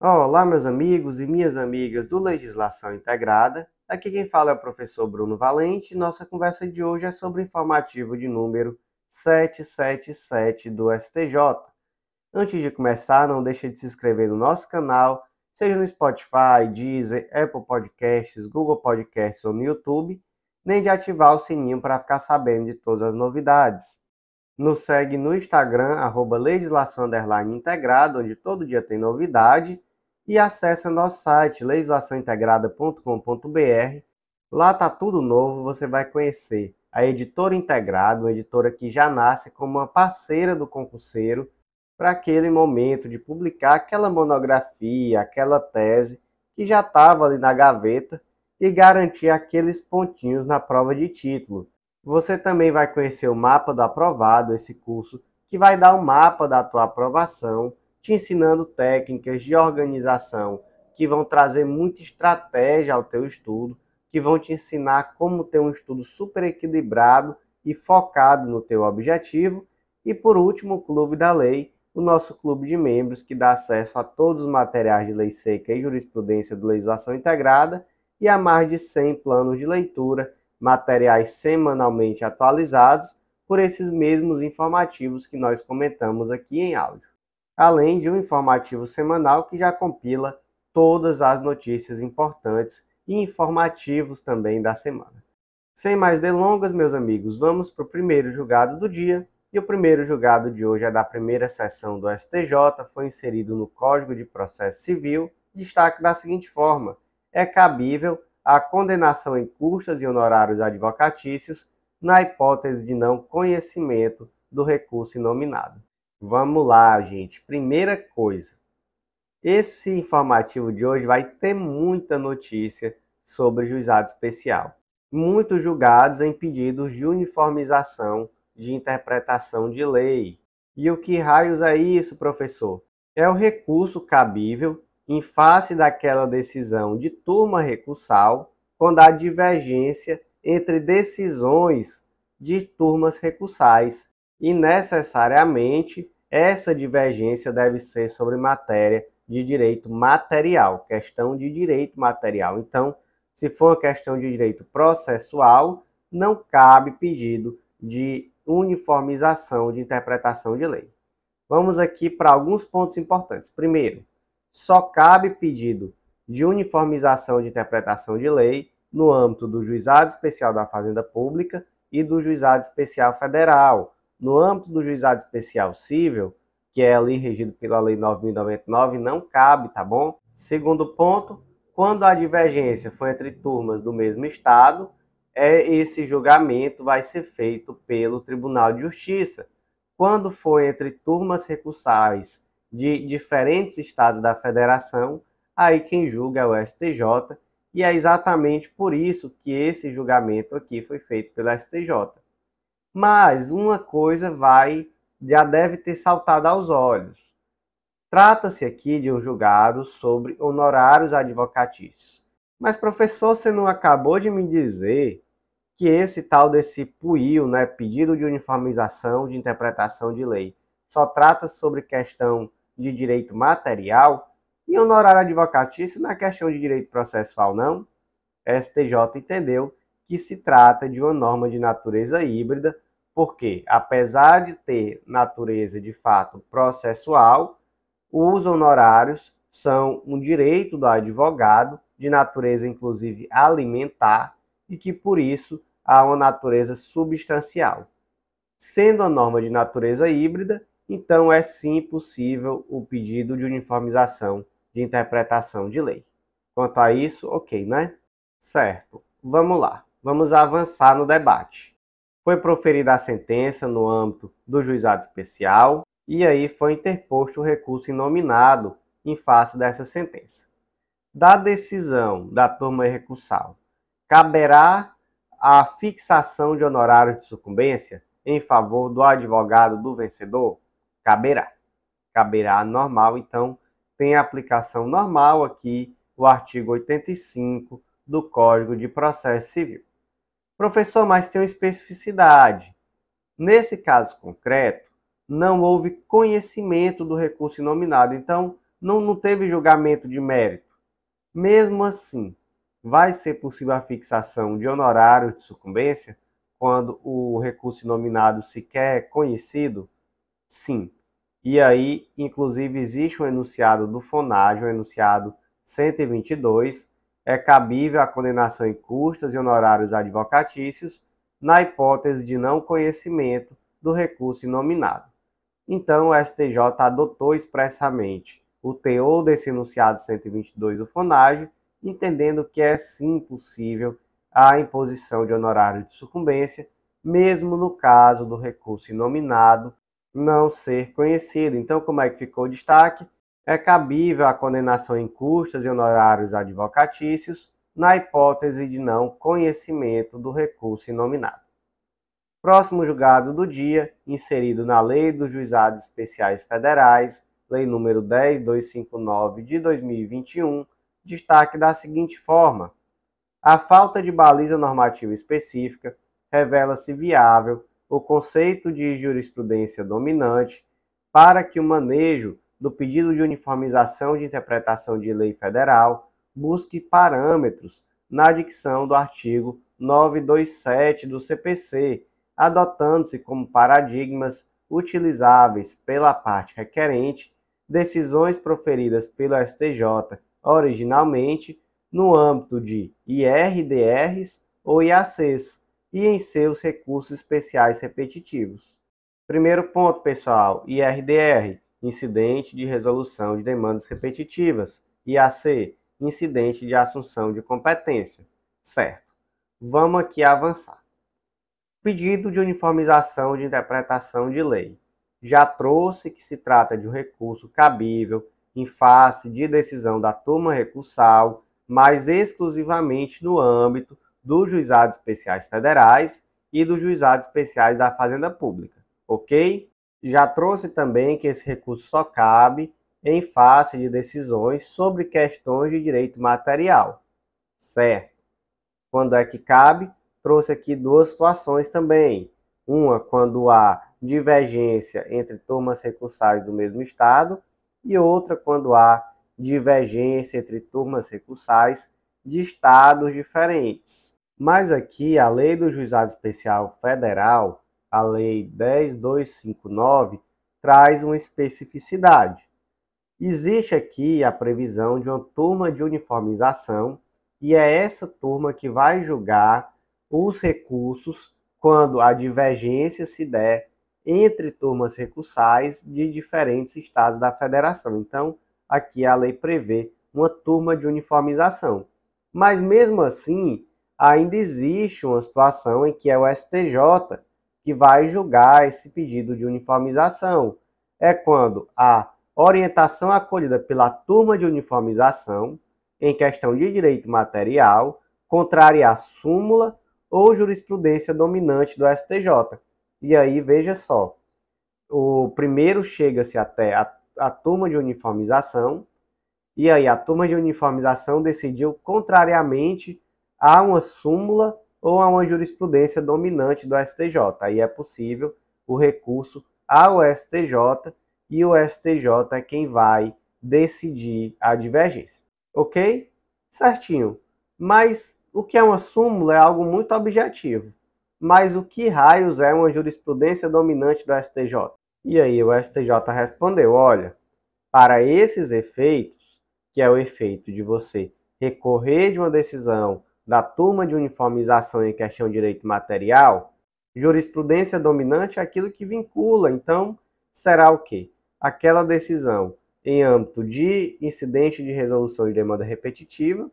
Olá, meus amigos e minhas amigas do Legislação Integrada. Aqui quem fala é o professor Bruno Valente. Nossa conversa de hoje é sobre o informativo de número 777 do STJ. Antes de começar, não deixe de se inscrever no nosso canal, seja no Spotify, Deezer, Apple Podcasts, Google Podcasts ou no YouTube, nem de ativar o sininho para ficar sabendo de todas as novidades. Nos segue no Instagram, arroba legislação integrada, onde todo dia tem novidade e acessa nosso site legislaçãointegrada.com.br. Lá tá tudo novo, você vai conhecer a editora integrada, uma editora que já nasce como uma parceira do concurseiro para aquele momento de publicar aquela monografia, aquela tese que já estava ali na gaveta e garantir aqueles pontinhos na prova de título. Você também vai conhecer o mapa do aprovado, esse curso que vai dar o um mapa da tua aprovação, te ensinando técnicas de organização que vão trazer muita estratégia ao teu estudo, que vão te ensinar como ter um estudo super equilibrado e focado no teu objetivo. E por último, o Clube da Lei, o nosso clube de membros que dá acesso a todos os materiais de lei seca e jurisprudência do legislação integrada e a mais de 100 planos de leitura, materiais semanalmente atualizados por esses mesmos informativos que nós comentamos aqui em áudio além de um informativo semanal que já compila todas as notícias importantes e informativos também da semana. Sem mais delongas, meus amigos, vamos para o primeiro julgado do dia. E o primeiro julgado de hoje é da primeira sessão do STJ, foi inserido no Código de Processo Civil, destaque da seguinte forma: é cabível a condenação em custas e honorários advocatícios na hipótese de não conhecimento do recurso inominado. Vamos lá, gente. Primeira coisa. Esse informativo de hoje vai ter muita notícia sobre juizado especial. Muitos julgados em pedidos de uniformização de interpretação de lei. E o que raios é isso, professor? É o recurso cabível em face daquela decisão de turma recursal quando há divergência entre decisões de turmas recursais e necessariamente essa divergência deve ser sobre matéria de direito material, questão de direito material. Então, se for uma questão de direito processual, não cabe pedido de uniformização de interpretação de lei. Vamos aqui para alguns pontos importantes. Primeiro, só cabe pedido de uniformização de interpretação de lei no âmbito do Juizado Especial da Fazenda Pública e do Juizado Especial Federal, no âmbito do juizado especial civil, que é ali regido pela Lei 9.099, não cabe, tá bom? Segundo ponto, quando a divergência foi entre turmas do mesmo Estado, é esse julgamento vai ser feito pelo Tribunal de Justiça. Quando foi entre turmas recursais de diferentes estados da federação, aí quem julga é o STJ, e é exatamente por isso que esse julgamento aqui foi feito pelo STJ. Mas uma coisa vai já deve ter saltado aos olhos. Trata-se aqui de um julgado sobre honorários advocatícios. Mas, professor, você não acabou de me dizer que esse tal desse PUIL, né, pedido de uniformização de interpretação de lei, só trata sobre questão de direito material e honorário advocatício na é questão de direito processual, não? STJ entendeu que se trata de uma norma de natureza híbrida porque, apesar de ter natureza de fato processual, os honorários são um direito do advogado, de natureza inclusive alimentar, e que por isso há uma natureza substancial. Sendo a norma de natureza híbrida, então é sim possível o pedido de uniformização de interpretação de lei. Quanto a isso, ok, né? Certo, vamos lá, vamos avançar no debate. Foi proferida a sentença no âmbito do juizado especial e aí foi interposto o recurso inominado em face dessa sentença. Da decisão da turma recursal, caberá a fixação de honorários de sucumbência em favor do advogado do vencedor? Caberá. Caberá normal, então tem a aplicação normal aqui o artigo 85 do Código de Processo Civil. Professor, mas tem uma especificidade. Nesse caso concreto, não houve conhecimento do recurso inominado, então não, não teve julgamento de mérito. Mesmo assim, vai ser possível a fixação de honorário de sucumbência quando o recurso inominado sequer é conhecido? Sim. E aí, inclusive, existe um enunciado do FONAGE, um enunciado 122, é cabível a condenação em custas e honorários advocatícios na hipótese de não conhecimento do recurso inominado. Então, o STJ adotou expressamente o teor desse enunciado 122 do FONAGE, entendendo que é sim possível a imposição de honorário de sucumbência, mesmo no caso do recurso inominado não ser conhecido. Então, como é que ficou o destaque? é cabível a condenação em custas e honorários advocatícios na hipótese de não conhecimento do recurso inominado. Próximo julgado do dia, inserido na Lei dos Juizados Especiais Federais, Lei número 10259 de 2021, destaque da seguinte forma: a falta de baliza normativa específica revela-se viável o conceito de jurisprudência dominante para que o manejo do pedido de uniformização de interpretação de lei federal, busque parâmetros na dicção do artigo 927 do CPC, adotando-se como paradigmas utilizáveis pela parte requerente decisões proferidas pelo STJ originalmente no âmbito de IRDRs ou IACs e em seus recursos especiais repetitivos. Primeiro ponto, pessoal, IRDR, incidente de resolução de demandas repetitivas, e a C, incidente de assunção de competência. Certo. Vamos aqui avançar. Pedido de uniformização de interpretação de lei. Já trouxe que se trata de um recurso cabível em face de decisão da turma recursal, mas exclusivamente no âmbito dos juizados especiais federais e dos juizados especiais da Fazenda Pública, ok? Já trouxe também que esse recurso só cabe em face de decisões sobre questões de direito material, certo? Quando é que cabe? Trouxe aqui duas situações também. Uma, quando há divergência entre turmas recursais do mesmo estado, e outra, quando há divergência entre turmas recursais de estados diferentes. Mas aqui, a Lei do Juizado Especial Federal a Lei 10.259 traz uma especificidade. Existe aqui a previsão de uma turma de uniformização e é essa turma que vai julgar os recursos quando a divergência se der entre turmas recursais de diferentes estados da federação. Então, aqui a lei prevê uma turma de uniformização. Mas mesmo assim, ainda existe uma situação em que é o STJ que vai julgar esse pedido de uniformização. É quando a orientação acolhida pela turma de uniformização, em questão de direito material, contraria a súmula ou jurisprudência dominante do STJ. E aí, veja só, o primeiro chega-se até a, a turma de uniformização, e aí a turma de uniformização decidiu contrariamente a uma súmula ou a uma jurisprudência dominante do STJ. Aí é possível o recurso ao STJ e o STJ é quem vai decidir a divergência. Ok? Certinho. Mas o que é uma súmula é algo muito objetivo. Mas o que raios é uma jurisprudência dominante do STJ? E aí o STJ respondeu: olha, para esses efeitos, que é o efeito de você recorrer de uma decisão da turma de uniformização em questão de direito material, jurisprudência dominante é aquilo que vincula. Então, será o quê? Aquela decisão em âmbito de incidente de resolução de demanda repetitiva,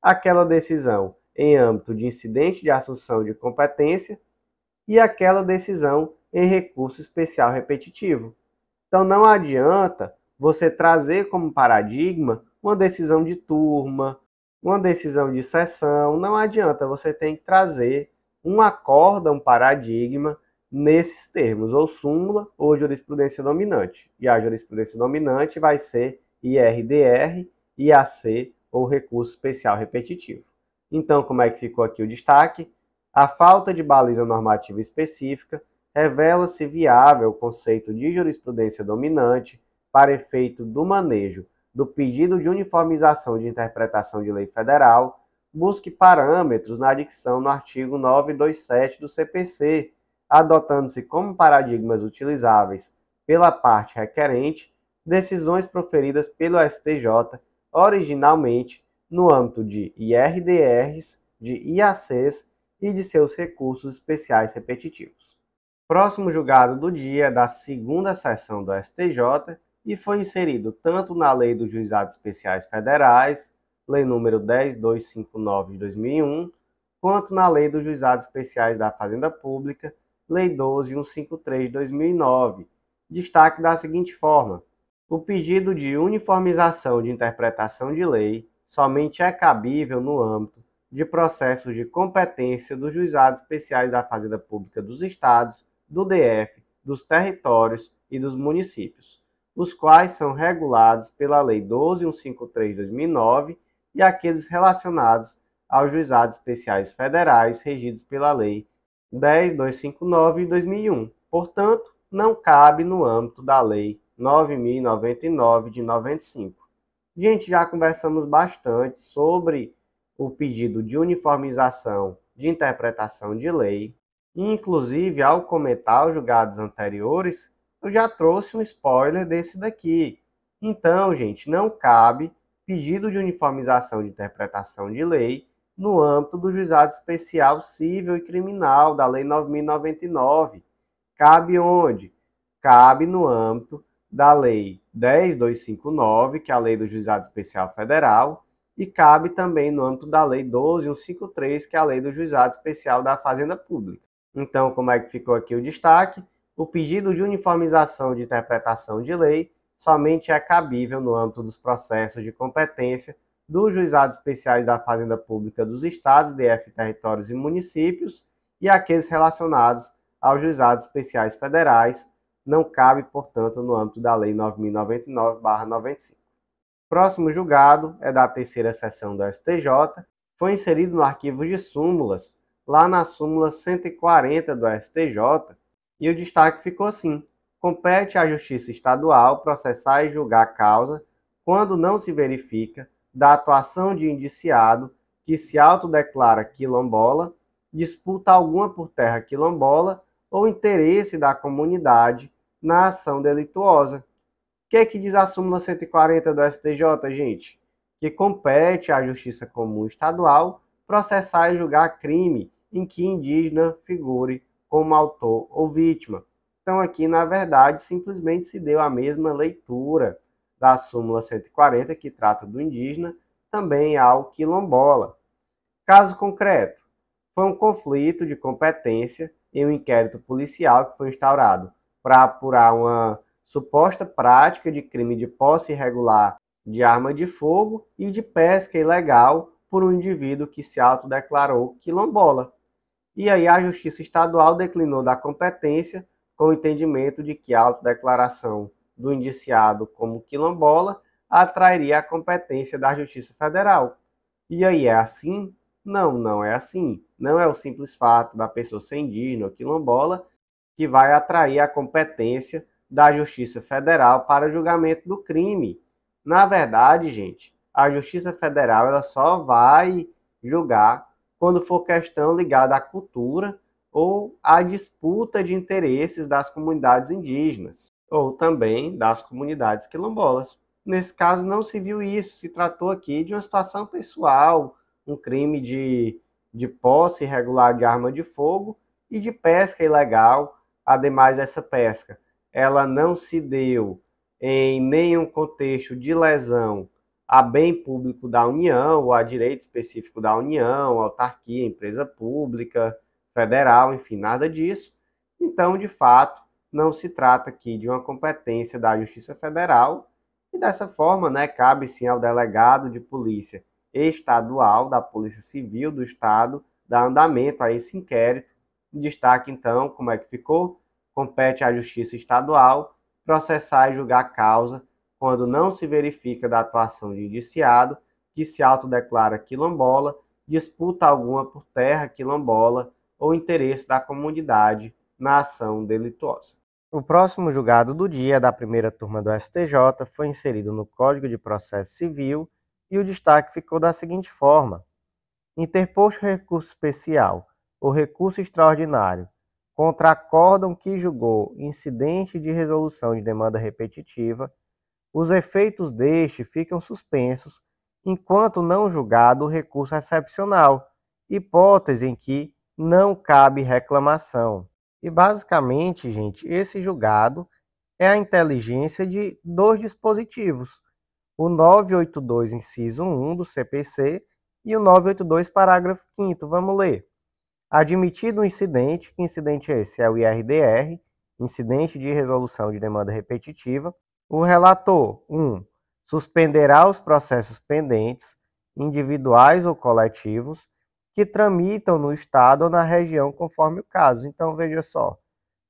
aquela decisão em âmbito de incidente de assunção de competência e aquela decisão em recurso especial repetitivo. Então não adianta você trazer como paradigma uma decisão de turma, uma decisão de sessão, não adianta, você tem que trazer um acordo, um paradigma nesses termos, ou súmula ou jurisprudência dominante. E a jurisprudência dominante vai ser IRDR, IAC ou recurso especial repetitivo. Então, como é que ficou aqui o destaque? A falta de baliza normativa específica revela-se viável o conceito de jurisprudência dominante para efeito do manejo do pedido de uniformização de interpretação de lei federal, busque parâmetros na dicção no artigo 927 do CPC, adotando-se como paradigmas utilizáveis pela parte requerente decisões proferidas pelo STJ originalmente no âmbito de IRDRs, de IACs e de seus recursos especiais repetitivos. Próximo julgado do dia da segunda sessão do STJ e foi inserido tanto na Lei dos Juizados Especiais Federais, Lei número 10259 de 2001, quanto na Lei dos Juizados Especiais da Fazenda Pública, Lei 12153 de 2009. Destaque da seguinte forma: o pedido de uniformização de interpretação de lei somente é cabível no âmbito de processos de competência dos juizados especiais da Fazenda Pública dos Estados, do DF, dos territórios e dos municípios os quais são regulados pela Lei 12153/2009 e aqueles relacionados aos juizados especiais federais regidos pela Lei 10259 de 2001. Portanto, não cabe no âmbito da Lei 9099 de 95. Gente, já conversamos bastante sobre o pedido de uniformização de interpretação de lei, inclusive ao comentar os julgados anteriores, eu já trouxe um spoiler desse daqui. Então, gente, não cabe pedido de uniformização de interpretação de lei no âmbito do juizado especial civil e criminal da Lei 9.099. Cabe onde? Cabe no âmbito da Lei 10.259, que é a Lei do Juizado Especial Federal, e cabe também no âmbito da Lei 12.153, que é a Lei do Juizado Especial da Fazenda Pública. Então, como é que ficou aqui o destaque? o pedido de uniformização de interpretação de lei somente é cabível no âmbito dos processos de competência dos Juizados Especiais da Fazenda Pública dos Estados, DF, Territórios e Municípios e aqueles relacionados aos Juizados Especiais Federais, não cabe, portanto, no âmbito da Lei 9099-95. Próximo julgado é da terceira sessão do STJ, foi inserido no arquivo de súmulas, lá na súmula 140 do STJ, e o destaque ficou assim: compete à Justiça Estadual processar e julgar a causa, quando não se verifica, da atuação de indiciado que se autodeclara quilombola, disputa alguma por terra quilombola ou interesse da comunidade na ação delituosa. O que é que diz a súmula 140 do STJ, gente? Que compete à Justiça Comum Estadual processar e julgar crime em que indígena figure como autor ou vítima. Então, aqui, na verdade, simplesmente se deu a mesma leitura da súmula 140, que trata do indígena, também ao quilombola. Caso concreto, foi um conflito de competência em um inquérito policial que foi instaurado para apurar uma suposta prática de crime de posse irregular de arma de fogo e de pesca ilegal por um indivíduo que se autodeclarou quilombola. E aí a Justiça Estadual declinou da competência com o entendimento de que a autodeclaração do indiciado como quilombola atrairia a competência da Justiça Federal. E aí é assim? Não, não é assim. Não é o simples fato da pessoa ser indígena ou quilombola que vai atrair a competência da Justiça Federal para o julgamento do crime. Na verdade, gente, a Justiça Federal ela só vai julgar quando for questão ligada à cultura ou à disputa de interesses das comunidades indígenas ou também das comunidades quilombolas. Nesse caso, não se viu isso, se tratou aqui de uma situação pessoal, um crime de, de posse irregular de arma de fogo e de pesca ilegal. Ademais, essa pesca ela não se deu em nenhum contexto de lesão a bem público da União, ou a direito específico da União, autarquia, empresa pública, federal, enfim, nada disso. Então, de fato, não se trata aqui de uma competência da Justiça Federal, e dessa forma, né, cabe sim ao delegado de polícia estadual da Polícia Civil do Estado dar andamento a esse inquérito. Destaque então como é que ficou: compete à Justiça Estadual processar e julgar a causa quando não se verifica da atuação de indiciado, que se autodeclara quilombola, disputa alguma por terra quilombola ou interesse da comunidade na ação delituosa. O próximo julgado do dia da primeira turma do STJ foi inserido no Código de Processo Civil e o destaque ficou da seguinte forma: interposto recurso especial ou recurso extraordinário contra acórdão que julgou incidente de resolução de demanda repetitiva os efeitos deste ficam suspensos enquanto não julgado o recurso excepcional, hipótese em que não cabe reclamação. E basicamente, gente, esse julgado é a inteligência de dois dispositivos, o 982, inciso 1 do CPC e o 982, parágrafo 5. Vamos ler. Admitido o incidente, que incidente é esse? É o IRDR, incidente de resolução de demanda repetitiva, o relator 1. Um, suspenderá os processos pendentes, individuais ou coletivos, que tramitam no estado ou na região conforme o caso. Então veja só,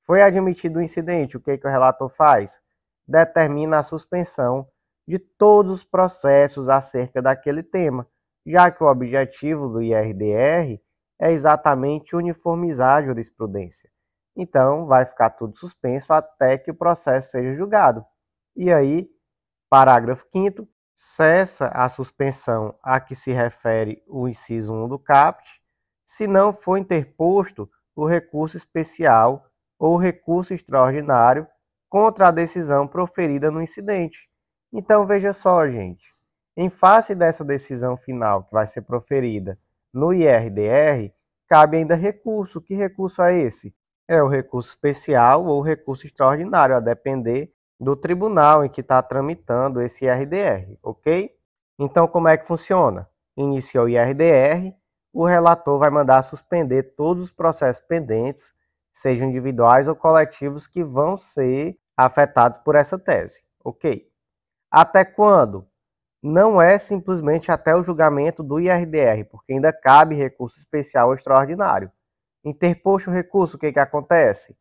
foi admitido o incidente, o que, que o relator faz? Determina a suspensão de todos os processos acerca daquele tema, já que o objetivo do IRDR é exatamente uniformizar a jurisprudência. Então vai ficar tudo suspenso até que o processo seja julgado. E aí, parágrafo 5 cessa a suspensão a que se refere o inciso 1 do CAPT, se não for interposto o recurso especial ou recurso extraordinário contra a decisão proferida no incidente. Então veja só, gente, em face dessa decisão final que vai ser proferida no IRDR, cabe ainda recurso. Que recurso é esse? É o recurso especial ou recurso extraordinário, a depender do tribunal em que está tramitando esse IRDR, ok? Então, como é que funciona? Iniciou o IRDR, o relator vai mandar suspender todos os processos pendentes, sejam individuais ou coletivos, que vão ser afetados por essa tese, ok? Até quando? Não é simplesmente até o julgamento do IRDR, porque ainda cabe recurso especial ou extraordinário. Interposto o recurso, o que, que acontece?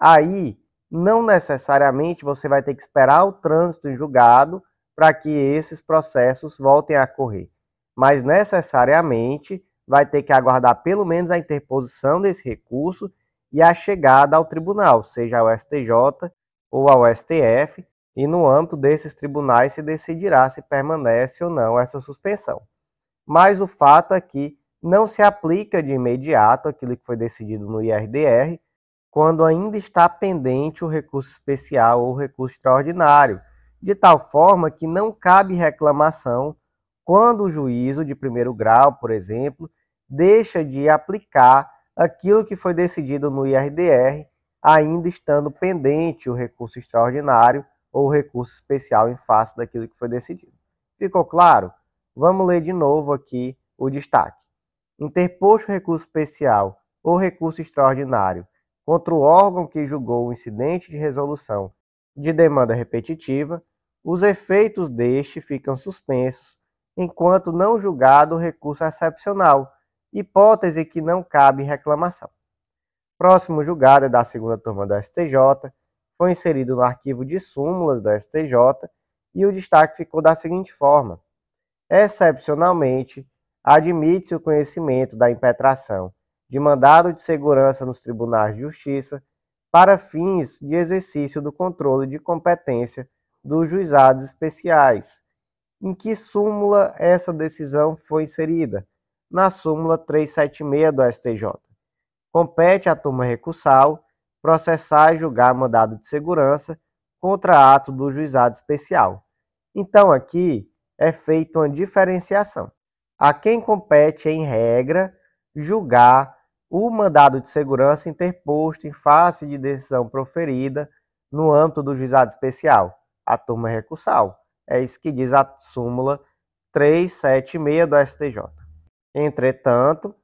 Aí não necessariamente você vai ter que esperar o trânsito em julgado para que esses processos voltem a correr, mas necessariamente vai ter que aguardar pelo menos a interposição desse recurso e a chegada ao tribunal, seja ao STJ ou ao STF, e no âmbito desses tribunais se decidirá se permanece ou não essa suspensão. Mas o fato é que não se aplica de imediato aquilo que foi decidido no IRDR, quando ainda está pendente o recurso especial ou recurso extraordinário, de tal forma que não cabe reclamação quando o juízo de primeiro grau, por exemplo, deixa de aplicar aquilo que foi decidido no IRDR, ainda estando pendente o recurso extraordinário ou recurso especial em face daquilo que foi decidido. Ficou claro? Vamos ler de novo aqui o destaque. Interposto recurso especial ou recurso extraordinário contra o órgão que julgou o incidente de resolução de demanda repetitiva, os efeitos deste ficam suspensos enquanto não julgado o recurso excepcional, hipótese que não cabe reclamação. Próximo julgado é da segunda turma do STJ, foi inserido no arquivo de súmulas do STJ e o destaque ficou da seguinte forma: excepcionalmente, admite-se o conhecimento da impetração de mandado de segurança nos tribunais de justiça para fins de exercício do controle de competência dos juizados especiais. Em que súmula essa decisão foi inserida? Na súmula 376 do STJ. Compete à turma recursal processar e julgar mandado de segurança contra ato do juizado especial. Então, aqui é feita uma diferenciação. A quem compete, em regra, julgar o mandado de segurança interposto em face de decisão proferida no âmbito do juizado especial, a turma recursal. É isso que diz a súmula 376 do STJ. Entretanto,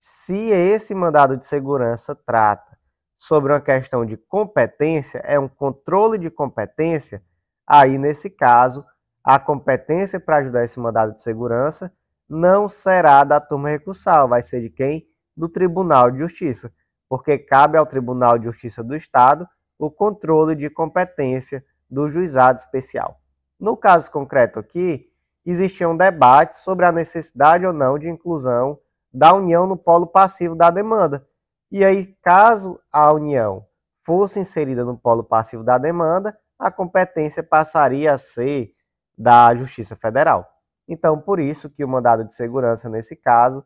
se esse mandado de segurança trata sobre uma questão de competência, é um controle de competência, aí nesse caso, a competência para ajudar esse mandado de segurança não será da turma recursal, vai ser de quem? do Tribunal de Justiça, porque cabe ao Tribunal de Justiça do Estado o controle de competência do juizado especial. No caso concreto aqui, existia um debate sobre a necessidade ou não de inclusão da União no polo passivo da demanda. E aí, caso a União fosse inserida no polo passivo da demanda, a competência passaria a ser da Justiça Federal. Então, por isso que o mandado de segurança, nesse caso,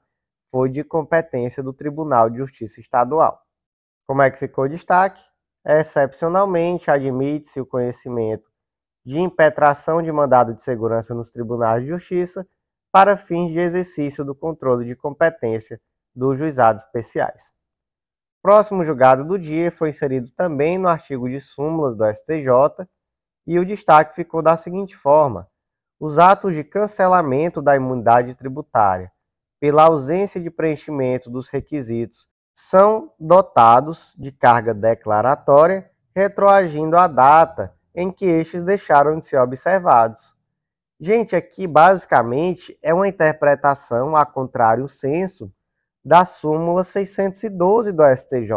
foi de competência do Tribunal de Justiça Estadual. Como é que ficou o destaque? Excepcionalmente, admite-se o conhecimento de impetração de mandado de segurança nos tribunais de justiça para fins de exercício do controle de competência dos juizados especiais. Próximo julgado do dia foi inserido também no artigo de súmulas do STJ e o destaque ficou da seguinte forma: os atos de cancelamento da imunidade tributária pela ausência de preenchimento dos requisitos, são dotados de carga declaratória, retroagindo à data em que estes deixaram de ser observados. Gente, aqui basicamente é uma interpretação a contrário senso da súmula 612 do STJ.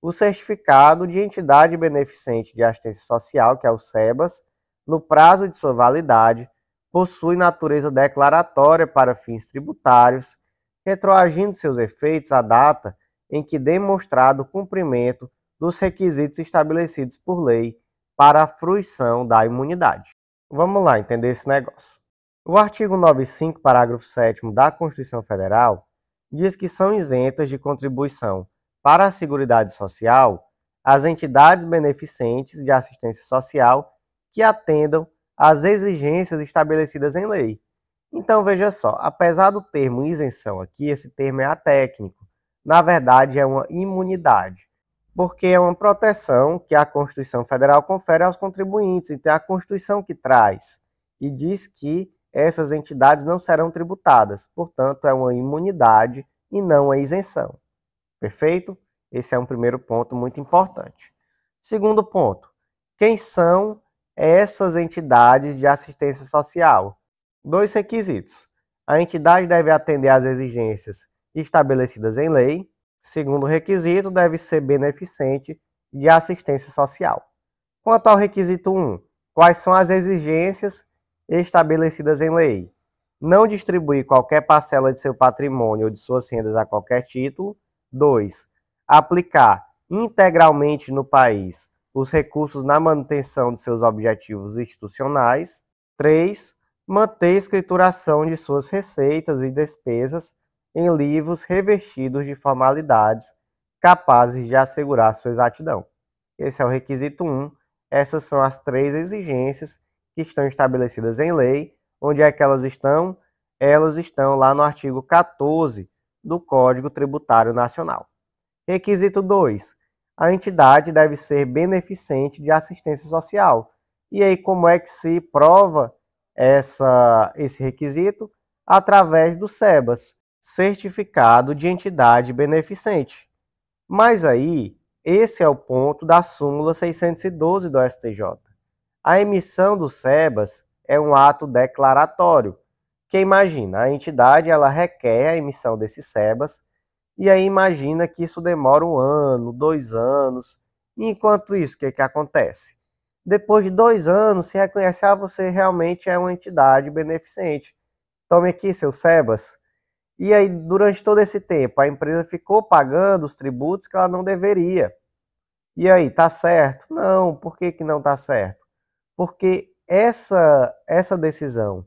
O certificado de entidade beneficente de assistência social, que é o SEBAS, no prazo de sua validade, possui natureza declaratória para fins tributários, retroagindo seus efeitos à data em que demonstrado o cumprimento dos requisitos estabelecidos por lei para a fruição da imunidade. Vamos lá entender esse negócio. O artigo 95, parágrafo 7 da Constituição Federal diz que são isentas de contribuição para a Seguridade Social as entidades beneficentes de assistência social que atendam às exigências estabelecidas em lei. Então veja só, apesar do termo isenção aqui, esse termo é atécnico. Na verdade, é uma imunidade, porque é uma proteção que a Constituição Federal confere aos contribuintes. Então é a Constituição que traz e diz que essas entidades não serão tributadas. Portanto, é uma imunidade e não a isenção. Perfeito? Esse é um primeiro ponto muito importante. Segundo ponto, quem são essas entidades de assistência social. Dois requisitos. A entidade deve atender às exigências estabelecidas em lei. Segundo requisito, deve ser beneficente de assistência social. Quanto ao requisito 1, quais são as exigências estabelecidas em lei? Não distribuir qualquer parcela de seu patrimônio ou de suas rendas a qualquer título. 2. Aplicar integralmente no país os recursos na manutenção de seus objetivos institucionais. 3. Manter escrituração de suas receitas e despesas em livros revestidos de formalidades capazes de assegurar sua exatidão. Esse é o requisito 1. Essas são as três exigências que estão estabelecidas em lei. Onde é que elas estão? Elas estão lá no artigo 14 do Código Tributário Nacional. Requisito 2 a entidade deve ser beneficente de assistência social. E aí, como é que se prova essa, esse requisito? Através do SEBAS, Certificado de Entidade Beneficente. Mas aí, esse é o ponto da súmula 612 do STJ. A emissão do SEBAS é um ato declaratório, que imagina, a entidade ela requer a emissão desse SEBAS e aí imagina que isso demora um ano, dois anos. enquanto isso, o que, que acontece? Depois de dois anos, se reconhece, ah, você realmente é uma entidade beneficente. Tome aqui, seu Sebas. E aí, durante todo esse tempo, a empresa ficou pagando os tributos que ela não deveria. E aí, tá certo? Não, por que, que não tá certo? Porque essa, essa decisão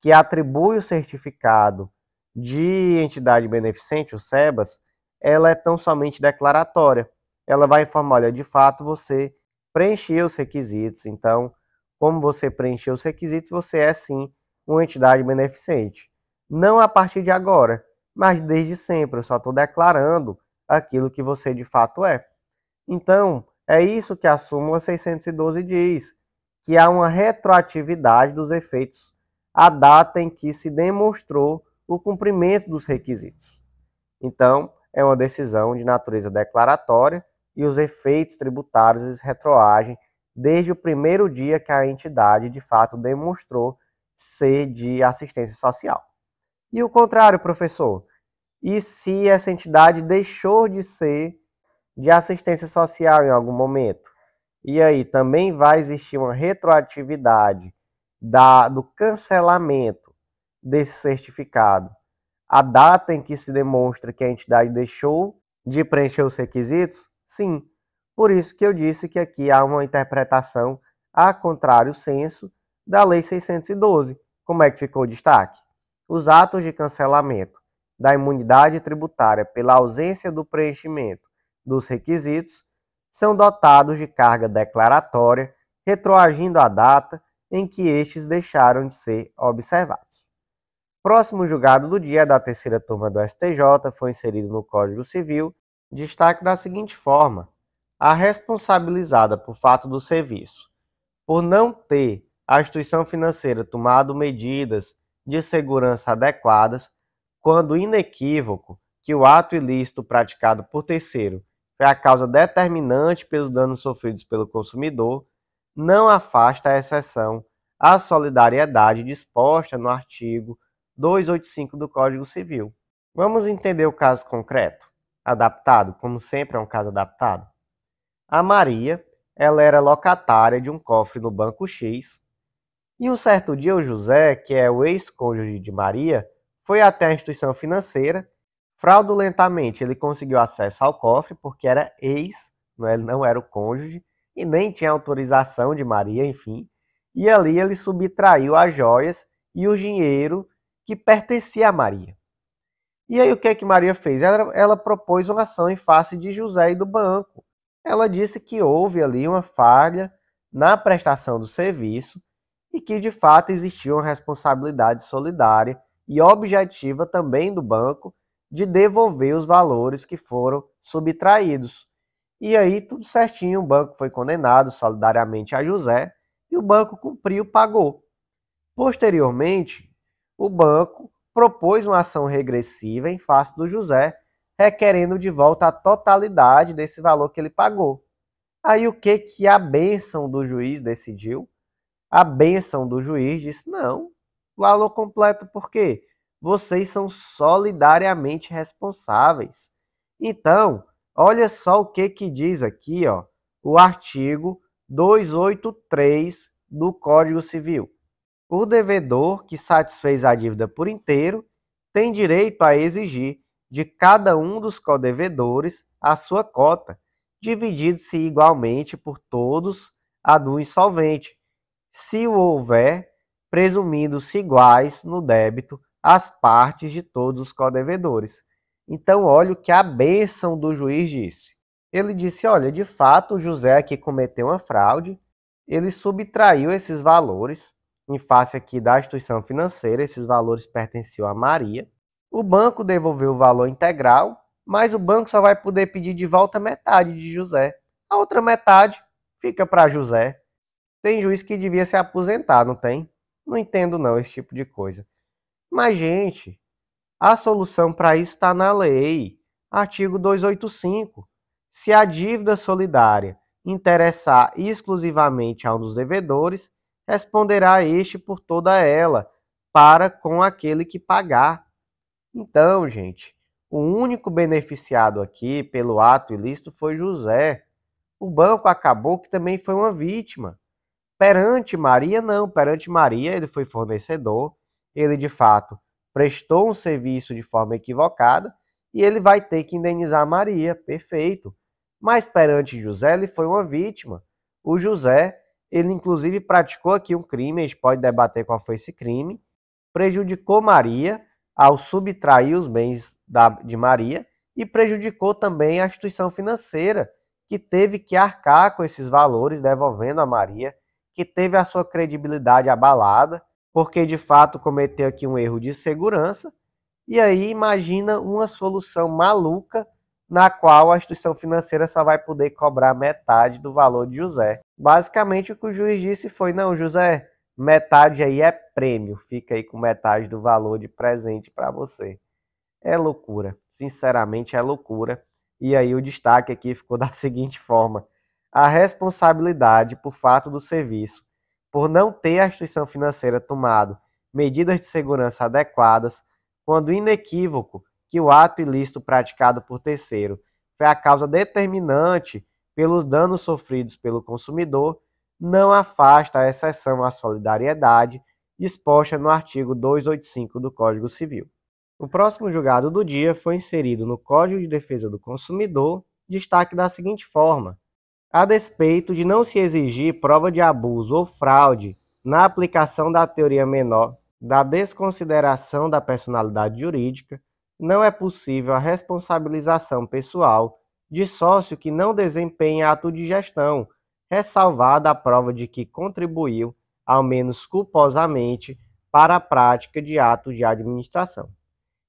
que atribui o certificado de entidade beneficente, o SEBAS, ela é tão somente declaratória. Ela vai informar, olha, de fato você preencheu os requisitos. Então, como você preencheu os requisitos, você é sim uma entidade beneficente. Não a partir de agora, mas desde sempre. Eu só estou declarando aquilo que você de fato é. Então, é isso que a súmula 612 diz, que há uma retroatividade dos efeitos à data em que se demonstrou o cumprimento dos requisitos. Então, é uma decisão de natureza declaratória e os efeitos tributários eles retroagem desde o primeiro dia que a entidade de fato demonstrou ser de assistência social. E o contrário, professor? E se essa entidade deixou de ser de assistência social em algum momento? E aí também vai existir uma retroatividade da, do cancelamento desse certificado, a data em que se demonstra que a entidade deixou de preencher os requisitos? Sim. Por isso que eu disse que aqui há uma interpretação a contrário senso da Lei 612. Como é que ficou o destaque? Os atos de cancelamento da imunidade tributária pela ausência do preenchimento dos requisitos são dotados de carga declaratória, retroagindo à data em que estes deixaram de ser observados. Próximo julgado do dia da terceira turma do STJ foi inserido no Código Civil destaque da seguinte forma: a responsabilizada por fato do serviço, por não ter a instituição financeira tomado medidas de segurança adequadas, quando inequívoco que o ato ilícito praticado por terceiro foi a causa determinante pelos danos sofridos pelo consumidor, não afasta a exceção à solidariedade disposta no artigo 285 do Código Civil. Vamos entender o caso concreto, adaptado, como sempre é um caso adaptado. A Maria, ela era locatária de um cofre no Banco X, e um certo dia o José, que é o ex-cônjuge de Maria, foi até a instituição financeira, fraudulentamente ele conseguiu acesso ao cofre, porque era ex, ele é, não era o cônjuge, e nem tinha autorização de Maria, enfim, e ali ele subtraiu as joias e o dinheiro que pertencia a Maria. E aí o que é que Maria fez? Ela, ela propôs uma ação em face de José e do banco. Ela disse que houve ali uma falha na prestação do serviço e que de fato existia uma responsabilidade solidária e objetiva também do banco de devolver os valores que foram subtraídos. E aí tudo certinho, o banco foi condenado solidariamente a José e o banco cumpriu, pagou. Posteriormente, o banco propôs uma ação regressiva em face do José, requerendo de volta a totalidade desse valor que ele pagou. Aí o que que a bênção do juiz decidiu? A bênção do juiz disse: não, valor completo, por quê? Vocês são solidariamente responsáveis. Então, olha só o que que diz aqui, ó, o artigo 283 do Código Civil o devedor que satisfez a dívida por inteiro tem direito a exigir de cada um dos codevedores a sua cota, dividido-se igualmente por todos a do insolvente, se o houver, presumindo-se iguais no débito as partes de todos os codevedores. Então, olha o que a bênção do juiz disse. Ele disse: olha, de fato, José aqui cometeu uma fraude, ele subtraiu esses valores em face aqui da instituição financeira, esses valores pertenciam a Maria. O banco devolveu o valor integral, mas o banco só vai poder pedir de volta metade de José. A outra metade fica para José. Tem juiz que devia se aposentar, não tem? Não entendo não esse tipo de coisa. Mas gente, a solução para isso está na lei, artigo 285. Se a dívida solidária interessar exclusivamente a um dos devedores, responderá este por toda ela, para com aquele que pagar. Então, gente, o único beneficiado aqui pelo ato ilícito foi José. O banco acabou que também foi uma vítima. Perante Maria, não. Perante Maria, ele foi fornecedor. Ele, de fato, prestou um serviço de forma equivocada e ele vai ter que indenizar Maria. Perfeito. Mas perante José, ele foi uma vítima. O José ele, inclusive, praticou aqui um crime, a gente pode debater qual foi esse crime. Prejudicou Maria ao subtrair os bens da, de Maria e prejudicou também a instituição financeira, que teve que arcar com esses valores, devolvendo a Maria, que teve a sua credibilidade abalada, porque de fato cometeu aqui um erro de segurança. E aí, imagina uma solução maluca na qual a instituição financeira só vai poder cobrar metade do valor de José. Basicamente o que o juiz disse foi: não, José, metade aí é prêmio, fica aí com metade do valor de presente para você. É loucura, sinceramente é loucura. E aí o destaque aqui ficou da seguinte forma: a responsabilidade por fato do serviço, por não ter a instituição financeira tomado medidas de segurança adequadas, quando inequívoco que o ato ilícito praticado por terceiro foi a causa determinante pelos danos sofridos pelo consumidor não afasta a exceção à solidariedade disposta no artigo 285 do Código Civil. O próximo julgado do dia foi inserido no Código de Defesa do Consumidor, destaque da seguinte forma: a despeito de não se exigir prova de abuso ou fraude na aplicação da teoria menor da desconsideração da personalidade jurídica, não é possível a responsabilização pessoal de sócio que não desempenha ato de gestão, ressalvada a prova de que contribuiu, ao menos culposamente, para a prática de ato de administração.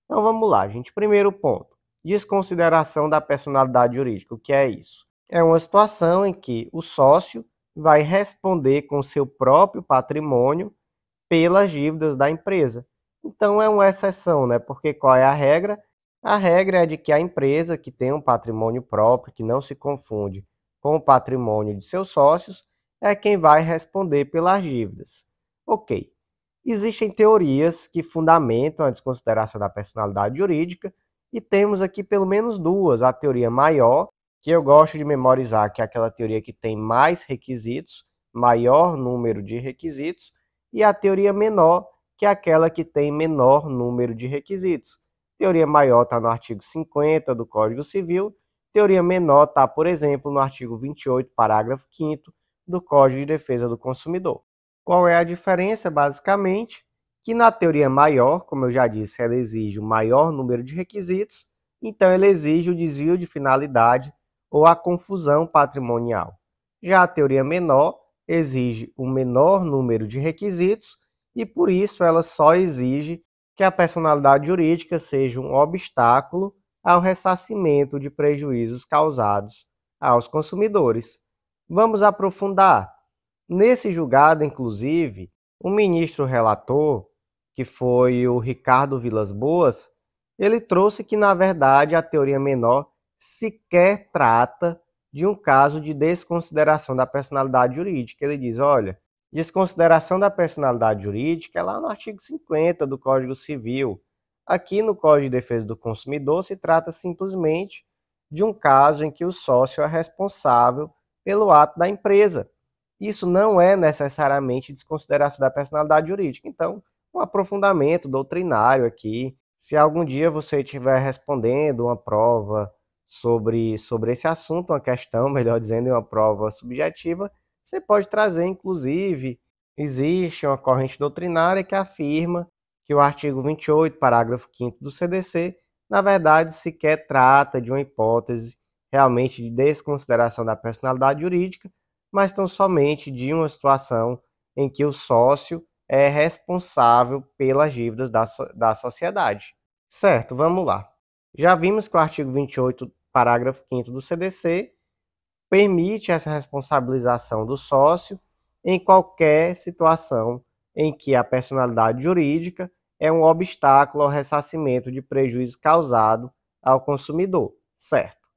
Então vamos lá, gente. Primeiro ponto: desconsideração da personalidade jurídica. O que é isso? É uma situação em que o sócio vai responder com seu próprio patrimônio pelas dívidas da empresa. Então é uma exceção, né? Porque qual é a regra? A regra é de que a empresa que tem um patrimônio próprio que não se confunde com o patrimônio de seus sócios é quem vai responder pelas dívidas. Ok. Existem teorias que fundamentam a desconsideração da personalidade jurídica e temos aqui pelo menos duas. A teoria maior, que eu gosto de memorizar, que é aquela teoria que tem mais requisitos, maior número de requisitos, e a teoria menor, que é aquela que tem menor número de requisitos. Teoria maior está no artigo 50 do Código Civil, teoria menor está, por exemplo, no artigo 28, parágrafo 5 do Código de Defesa do Consumidor. Qual é a diferença, basicamente? Que na teoria maior, como eu já disse, ela exige o um maior número de requisitos, então ela exige o desvio de finalidade ou a confusão patrimonial. Já a teoria menor exige o um menor número de requisitos e por isso ela só exige que a personalidade jurídica seja um obstáculo ao ressarcimento de prejuízos causados aos consumidores. Vamos aprofundar. Nesse julgado, inclusive, o ministro relator, que foi o Ricardo Vilas Boas, ele trouxe que, na verdade, a teoria menor sequer trata de um caso de desconsideração da personalidade jurídica. Ele diz: olha, Desconsideração da personalidade jurídica é lá no artigo 50 do Código Civil. Aqui no Código de Defesa do Consumidor se trata simplesmente de um caso em que o sócio é responsável pelo ato da empresa. Isso não é necessariamente desconsideração da personalidade jurídica. Então, um aprofundamento doutrinário aqui. Se algum dia você estiver respondendo uma prova sobre, sobre esse assunto, uma questão, melhor dizendo, uma prova subjetiva, você pode trazer, inclusive, existe uma corrente doutrinária que afirma que o artigo 28, parágrafo 5 do CDC, na verdade, sequer trata de uma hipótese realmente de desconsideração da personalidade jurídica, mas tão somente de uma situação em que o sócio é responsável pelas dívidas da, da sociedade. Certo, vamos lá. Já vimos que o artigo 28, parágrafo 5 do CDC, permite essa responsabilização do sócio em qualquer situação em que a personalidade jurídica é um obstáculo ao ressarcimento de prejuízo causado ao consumidor, certo?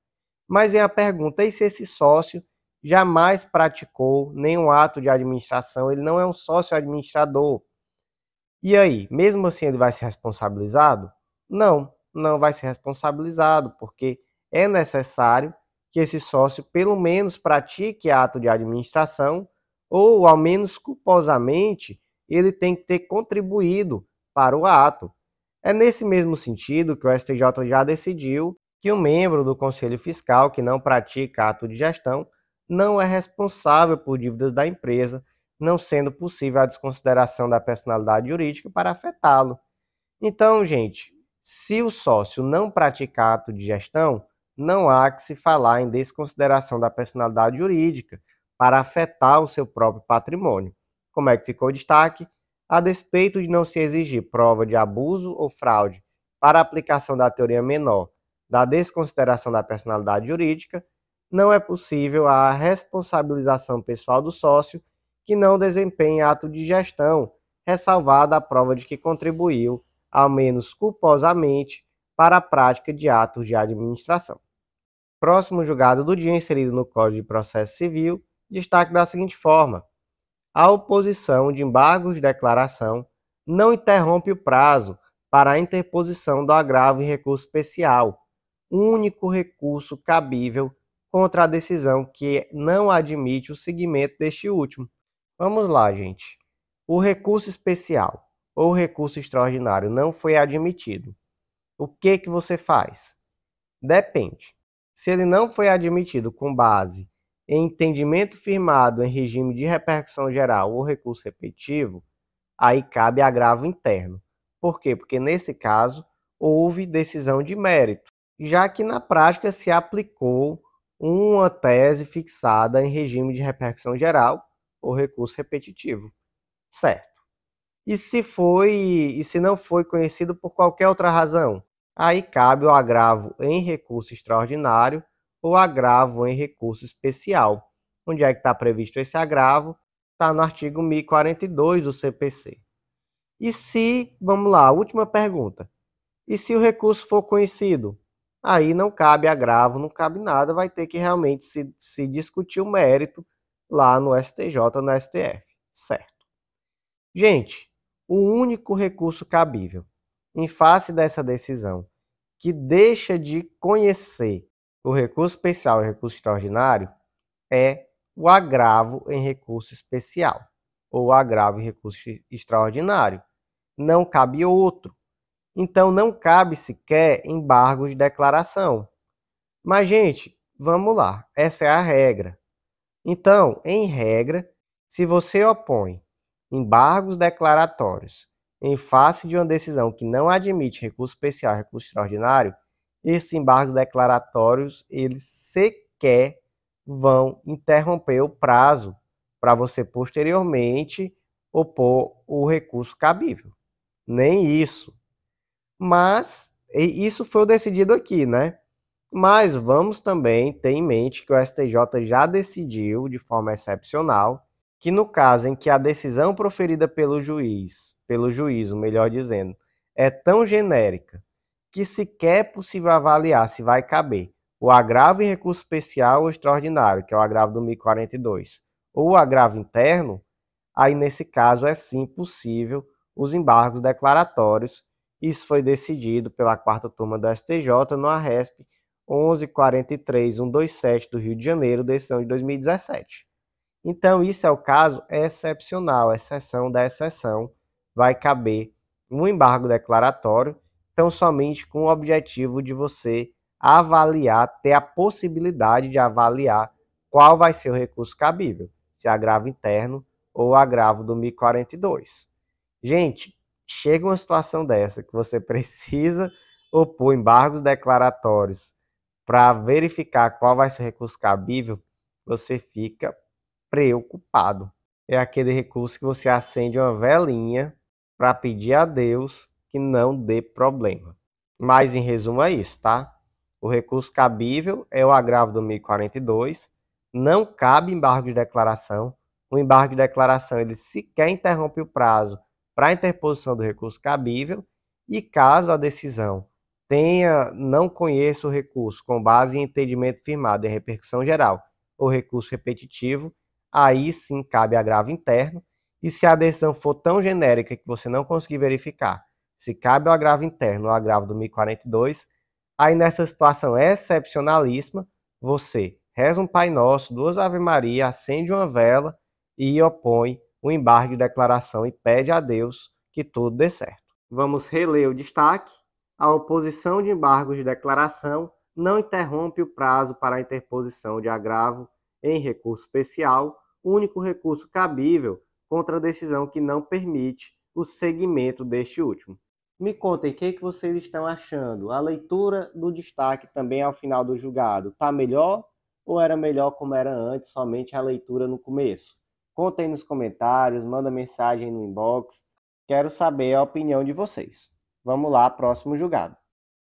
Mas vem a pergunta: e se esse sócio jamais praticou nenhum ato de administração, ele não é um sócio administrador? E aí, mesmo assim ele vai ser responsabilizado? Não, não vai ser responsabilizado, porque é necessário que esse sócio pelo menos pratique ato de administração ou, ao menos culposamente, ele tem que ter contribuído para o ato. É nesse mesmo sentido que o STJ já decidiu que o um membro do Conselho Fiscal que não pratica ato de gestão não é responsável por dívidas da empresa, não sendo possível a desconsideração da personalidade jurídica para afetá-lo. Então, gente, se o sócio não praticar ato de gestão, não há que se falar em desconsideração da personalidade jurídica para afetar o seu próprio patrimônio. Como é que ficou o destaque? A despeito de não se exigir prova de abuso ou fraude para aplicação da teoria menor da desconsideração da personalidade jurídica, não é possível a responsabilização pessoal do sócio que não desempenha ato de gestão, ressalvada a prova de que contribuiu, ao menos culposamente, para a prática de atos de administração. Próximo julgado do dia inserido no Código de Processo Civil, destaque da seguinte forma: a oposição de embargos de declaração não interrompe o prazo para a interposição do agravo em recurso especial, único recurso cabível contra a decisão que não admite o seguimento deste último. Vamos lá, gente. O recurso especial ou recurso extraordinário não foi admitido o que que você faz? Depende. Se ele não foi admitido com base em entendimento firmado em regime de repercussão geral ou recurso repetitivo, aí cabe agravo interno. Por quê? Porque nesse caso houve decisão de mérito, já que na prática se aplicou uma tese fixada em regime de repercussão geral ou recurso repetitivo. Certo. E se foi e se não foi conhecido por qualquer outra razão, aí cabe o agravo em recurso extraordinário ou agravo em recurso especial. Onde é que está previsto esse agravo? Está no artigo 1042 do CPC. E se, vamos lá, última pergunta. E se o recurso for conhecido? Aí não cabe agravo, não cabe nada, vai ter que realmente se, se discutir o mérito lá no STJ, no STF, certo? Gente, o único recurso cabível, em face dessa decisão, que deixa de conhecer o recurso especial e o recurso extraordinário, é o agravo em recurso especial ou agravo em recurso extraordinário. Não cabe outro. Então, não cabe sequer embargo de declaração. Mas, gente, vamos lá. Essa é a regra. Então, em regra, se você opõe embargos declaratórios, em face de uma decisão que não admite recurso especial, recurso extraordinário, esses embargos declaratórios, eles sequer vão interromper o prazo para você posteriormente opor o recurso cabível. Nem isso. Mas isso foi decidido aqui, né? Mas vamos também ter em mente que o STJ já decidiu de forma excepcional que no caso em que a decisão proferida pelo juiz, pelo juízo, melhor dizendo, é tão genérica que sequer é possível avaliar se vai caber o agravo em recurso especial ou extraordinário, que é o agravo do 1042, ou o agravo interno, aí nesse caso é sim possível os embargos declaratórios. Isso foi decidido pela quarta turma do STJ no ARESP 1143-127 do Rio de Janeiro, decisão de 2017. Então, isso é o caso excepcional, exceção da exceção. Vai caber um embargo declaratório, tão somente com o objetivo de você avaliar, ter a possibilidade de avaliar qual vai ser o recurso cabível, se é agravo interno ou agravo do 1042. Gente, chega uma situação dessa que você precisa opor embargos declaratórios para verificar qual vai ser o recurso cabível, você fica preocupado. É aquele recurso que você acende uma velinha para pedir a Deus que não dê problema. Mas em resumo é isso, tá? O recurso cabível é o agravo do 1042. Não cabe embargo de declaração. O embargo de declaração ele sequer interrompe o prazo para interposição do recurso cabível e caso a decisão tenha não conheça o recurso com base em entendimento firmado e repercussão geral ou recurso repetitivo, aí sim cabe agravo interno. E se a decisão for tão genérica que você não conseguir verificar se cabe o agravo interno ou agravo do 1042, aí nessa situação excepcionalíssima, você reza um Pai Nosso, duas Ave Maria, acende uma vela e opõe o um embargo de declaração e pede a Deus que tudo dê certo. Vamos reler o destaque. A oposição de embargos de declaração não interrompe o prazo para a interposição de agravo em recurso especial único recurso cabível contra a decisão que não permite o seguimento deste último. Me contem o que, é que vocês estão achando. A leitura do destaque também ao final do julgado está melhor ou era melhor como era antes, somente a leitura no começo? Contem nos comentários, manda mensagem no inbox. Quero saber a opinião de vocês. Vamos lá, próximo julgado.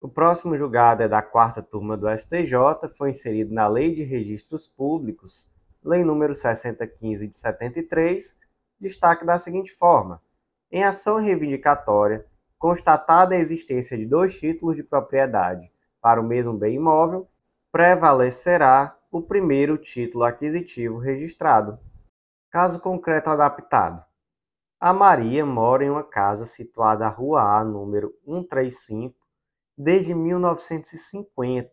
O próximo julgado é da quarta turma do STJ, foi inserido na Lei de Registros Públicos, Lei número 6015 de 73, destaque da seguinte forma: em ação reivindicatória, constatada a existência de dois títulos de propriedade para o mesmo bem imóvel, prevalecerá o primeiro título aquisitivo registrado. Caso concreto adaptado. A Maria mora em uma casa situada à Rua A, número 135, desde 1950.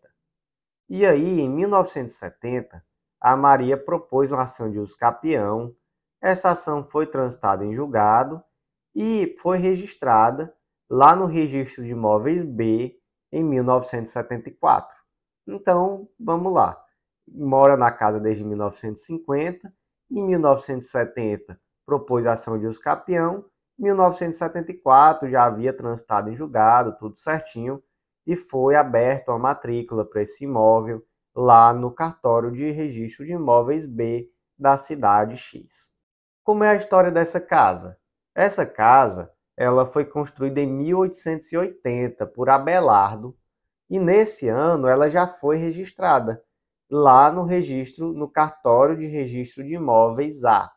E aí, em 1970, a Maria propôs uma ação de uscapião. Essa ação foi transitada em julgado e foi registrada lá no Registro de Imóveis B em 1974. Então, vamos lá. Mora na casa desde 1950, em 1970 propôs a ação de uscapião, em 1974 já havia transitado em julgado, tudo certinho, e foi aberta uma matrícula para esse imóvel lá no cartório de registro de imóveis B da cidade X. Como é a história dessa casa? Essa casa, ela foi construída em 1880 por Abelardo e nesse ano ela já foi registrada lá no registro no cartório de registro de imóveis A.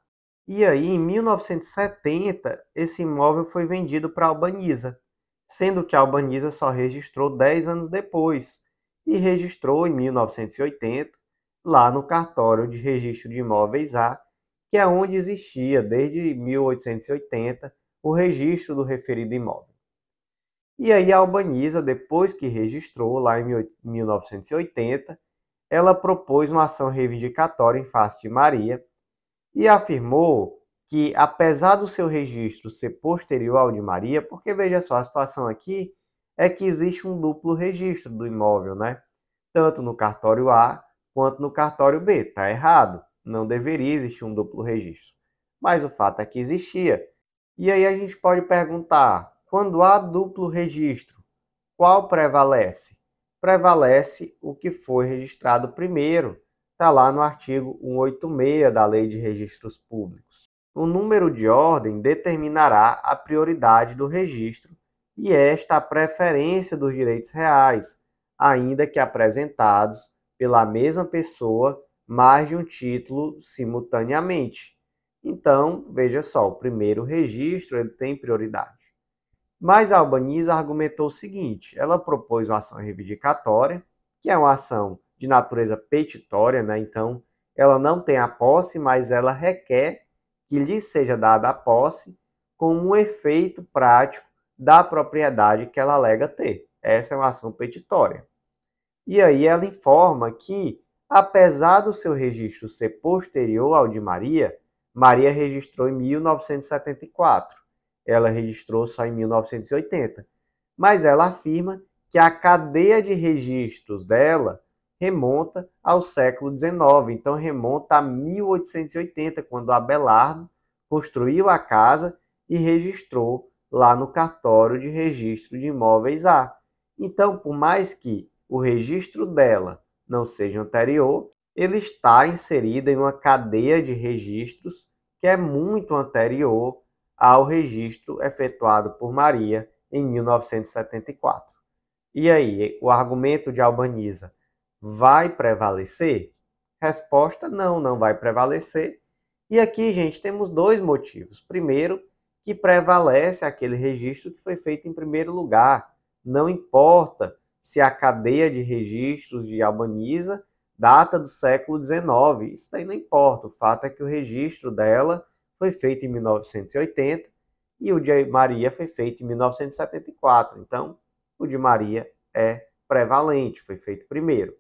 E aí, em 1970, esse imóvel foi vendido para a Albaniza, sendo que a Albaniza só registrou 10 anos depois, e registrou em 1980 lá no cartório de registro de imóveis A, que é onde existia desde 1880 o registro do referido imóvel. E aí a Albaniza, depois que registrou lá em 1980, ela propôs uma ação reivindicatória em face de Maria e afirmou que apesar do seu registro ser posterior ao de Maria, porque veja só a situação aqui, é que existe um duplo registro do imóvel, né? Tanto no cartório A quanto no cartório B. Está errado. Não deveria existir um duplo registro. Mas o fato é que existia. E aí a gente pode perguntar: quando há duplo registro, qual prevalece? Prevalece o que foi registrado primeiro. Está lá no artigo 186 da Lei de Registros Públicos. O número de ordem determinará a prioridade do registro e esta a preferência dos direitos reais, ainda que apresentados pela mesma pessoa mais de um título simultaneamente. Então, veja só, o primeiro registro ele tem prioridade. Mas a Albaniza argumentou o seguinte: ela propôs uma ação reivindicatória, que é uma ação de natureza petitória, né? Então, ela não tem a posse, mas ela requer que lhe seja dada a posse com um efeito prático da propriedade que ela alega ter. Essa é uma ação petitória. E aí ela informa que, apesar do seu registro ser posterior ao de Maria, Maria registrou em 1974. Ela registrou só em 1980. Mas ela afirma que a cadeia de registros dela remonta ao século XIX, então remonta a 1880, quando Abelardo construiu a casa e registrou lá no cartório de registro de imóveis A. Então, por mais que o registro dela não seja anterior, ele está inserido em uma cadeia de registros que é muito anterior ao registro efetuado por Maria em 1974. E aí, o argumento de Albaniza vai prevalecer? Resposta: não, não vai prevalecer. E aqui, gente, temos dois motivos. Primeiro, que prevalece aquele registro que foi feito em primeiro lugar. Não importa se a cadeia de registros de Albaniza data do século XIX, isso daí não importa. O fato é que o registro dela foi feito em 1980 e o de Maria foi feito em 1974. Então, o de Maria é prevalente, foi feito primeiro.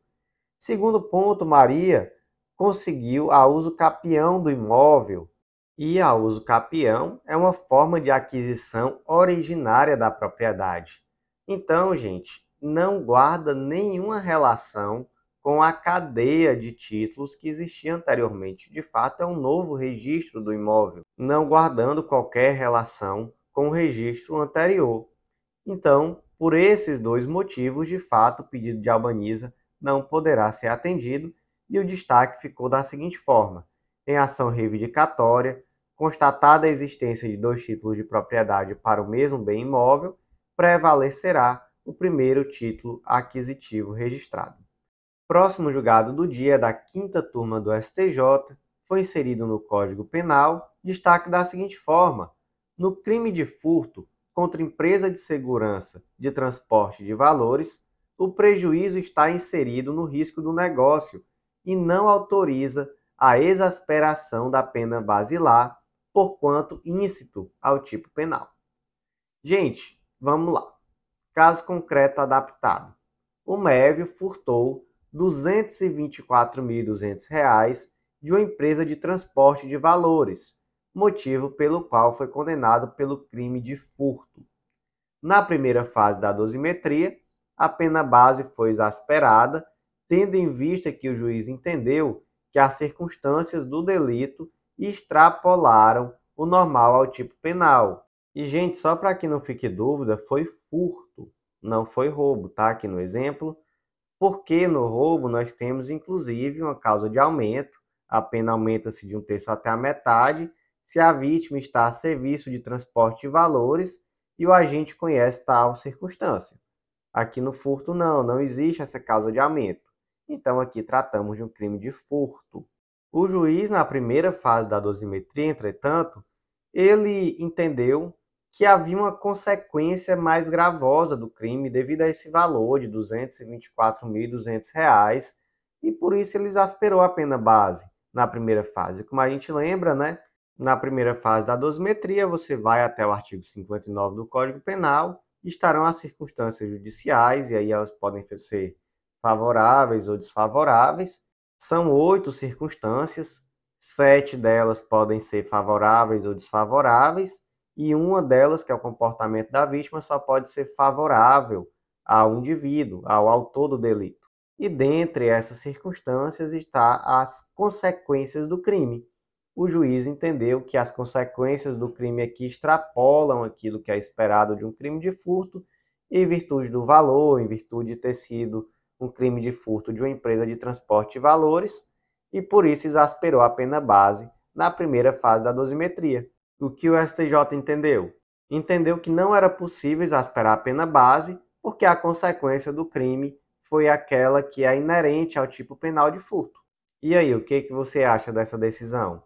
Segundo ponto, Maria conseguiu a uso capião do imóvel e a uso capião é uma forma de aquisição originária da propriedade. Então, gente, não guarda nenhuma relação com a cadeia de títulos que existia anteriormente. De fato, é um novo registro do imóvel, não guardando qualquer relação com o registro anterior. Então, por esses dois motivos, de fato, o pedido de Albaniza não poderá ser atendido e o destaque ficou da seguinte forma: em ação reivindicatória, Constatada a existência de dois títulos de propriedade para o mesmo bem imóvel, prevalecerá o primeiro título aquisitivo registrado. Próximo julgado do dia da quinta turma do STJ foi inserido no Código Penal destaque da seguinte forma: no crime de furto contra empresa de segurança de transporte de valores, o prejuízo está inserido no risco do negócio e não autoriza a exasperação da pena basilar porquanto íncito ao tipo penal. Gente, vamos lá. Caso concreto adaptado. O Mévio furtou R$ 224.200 de uma empresa de transporte de valores, motivo pelo qual foi condenado pelo crime de furto. Na primeira fase da dosimetria, a pena base foi exasperada, tendo em vista que o juiz entendeu que as circunstâncias do delito extrapolaram o normal ao tipo penal. E, gente, só para que não fique dúvida, foi furto, não foi roubo, tá? Aqui no exemplo, porque no roubo nós temos, inclusive, uma causa de aumento, a pena aumenta-se de um terço até a metade, se a vítima está a serviço de transporte de valores e o agente conhece tal circunstância. Aqui no furto, não, não existe essa causa de aumento. Então, aqui tratamos de um crime de furto. O juiz, na primeira fase da dosimetria, entretanto, ele entendeu que havia uma consequência mais gravosa do crime devido a esse valor de R$ 224.200 e por isso ele exasperou a pena base na primeira fase. Como a gente lembra, né? Na primeira fase da dosimetria, você vai até o artigo 59 do Código Penal, estarão as circunstâncias judiciais e aí elas podem ser favoráveis ou desfavoráveis. São oito circunstâncias, sete delas podem ser favoráveis ou desfavoráveis, e uma delas, que é o comportamento da vítima, só pode ser favorável ao indivíduo, ao autor do delito. E dentre essas circunstâncias está as consequências do crime. O juiz entendeu que as consequências do crime aqui extrapolam aquilo que é esperado de um crime de furto, em virtude do valor, em virtude de ter sido um crime de furto de uma empresa de transporte de valores e por isso exasperou a pena base na primeira fase da dosimetria. O que o STJ entendeu? Entendeu que não era possível exasperar a pena base porque a consequência do crime foi aquela que é inerente ao tipo penal de furto. E aí, o que, que você acha dessa decisão?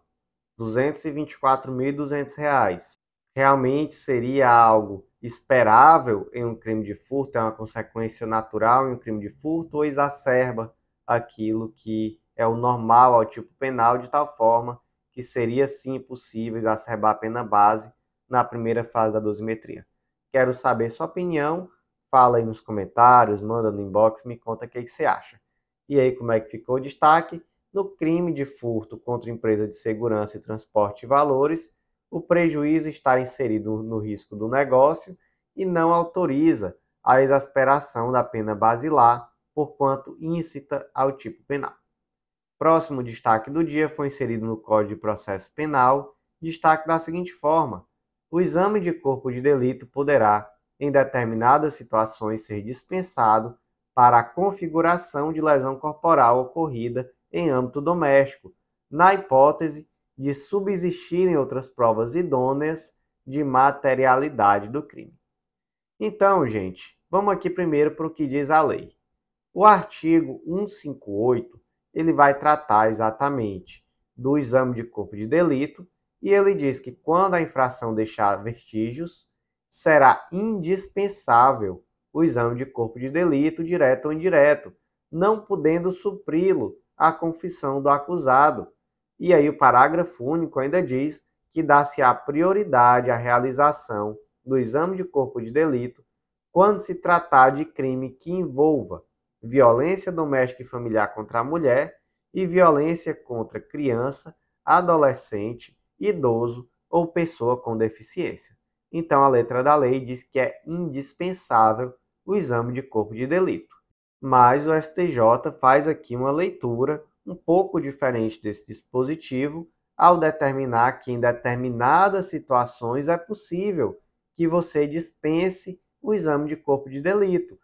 R$ 224.200 realmente seria algo esperável em um crime de furto, é uma consequência natural em um crime de furto, ou exacerba aquilo que é o normal ao é tipo penal, de tal forma que seria sim possível exacerbar a pena base na primeira fase da dosimetria. Quero saber sua opinião, fala aí nos comentários, manda no inbox, me conta o que, é que você acha. E aí, como é que ficou o destaque? No crime de furto contra empresa de segurança e transporte de valores, o prejuízo está inserido no risco do negócio e não autoriza a exasperação da pena basilar, porquanto incita ao tipo penal. Próximo destaque do dia foi inserido no Código de Processo Penal, destaque da seguinte forma: o exame de corpo de delito poderá, em determinadas situações, ser dispensado para a configuração de lesão corporal ocorrida em âmbito doméstico, na hipótese de subsistirem outras provas idôneas de materialidade do crime. Então, gente, vamos aqui primeiro para o que diz a lei. O artigo 158, ele vai tratar exatamente do exame de corpo de delito e ele diz que quando a infração deixar vestígios, será indispensável o exame de corpo de delito, direto ou indireto, não podendo supri-lo a confissão do acusado, e aí o parágrafo único ainda diz que dá-se a prioridade à realização do exame de corpo de delito quando se tratar de crime que envolva violência doméstica e familiar contra a mulher e violência contra criança, adolescente, idoso ou pessoa com deficiência. Então, a letra da lei diz que é indispensável o exame de corpo de delito. Mas o STJ faz aqui uma leitura um pouco diferente desse dispositivo ao determinar que em determinadas situações é possível que você dispense o exame de corpo de delito.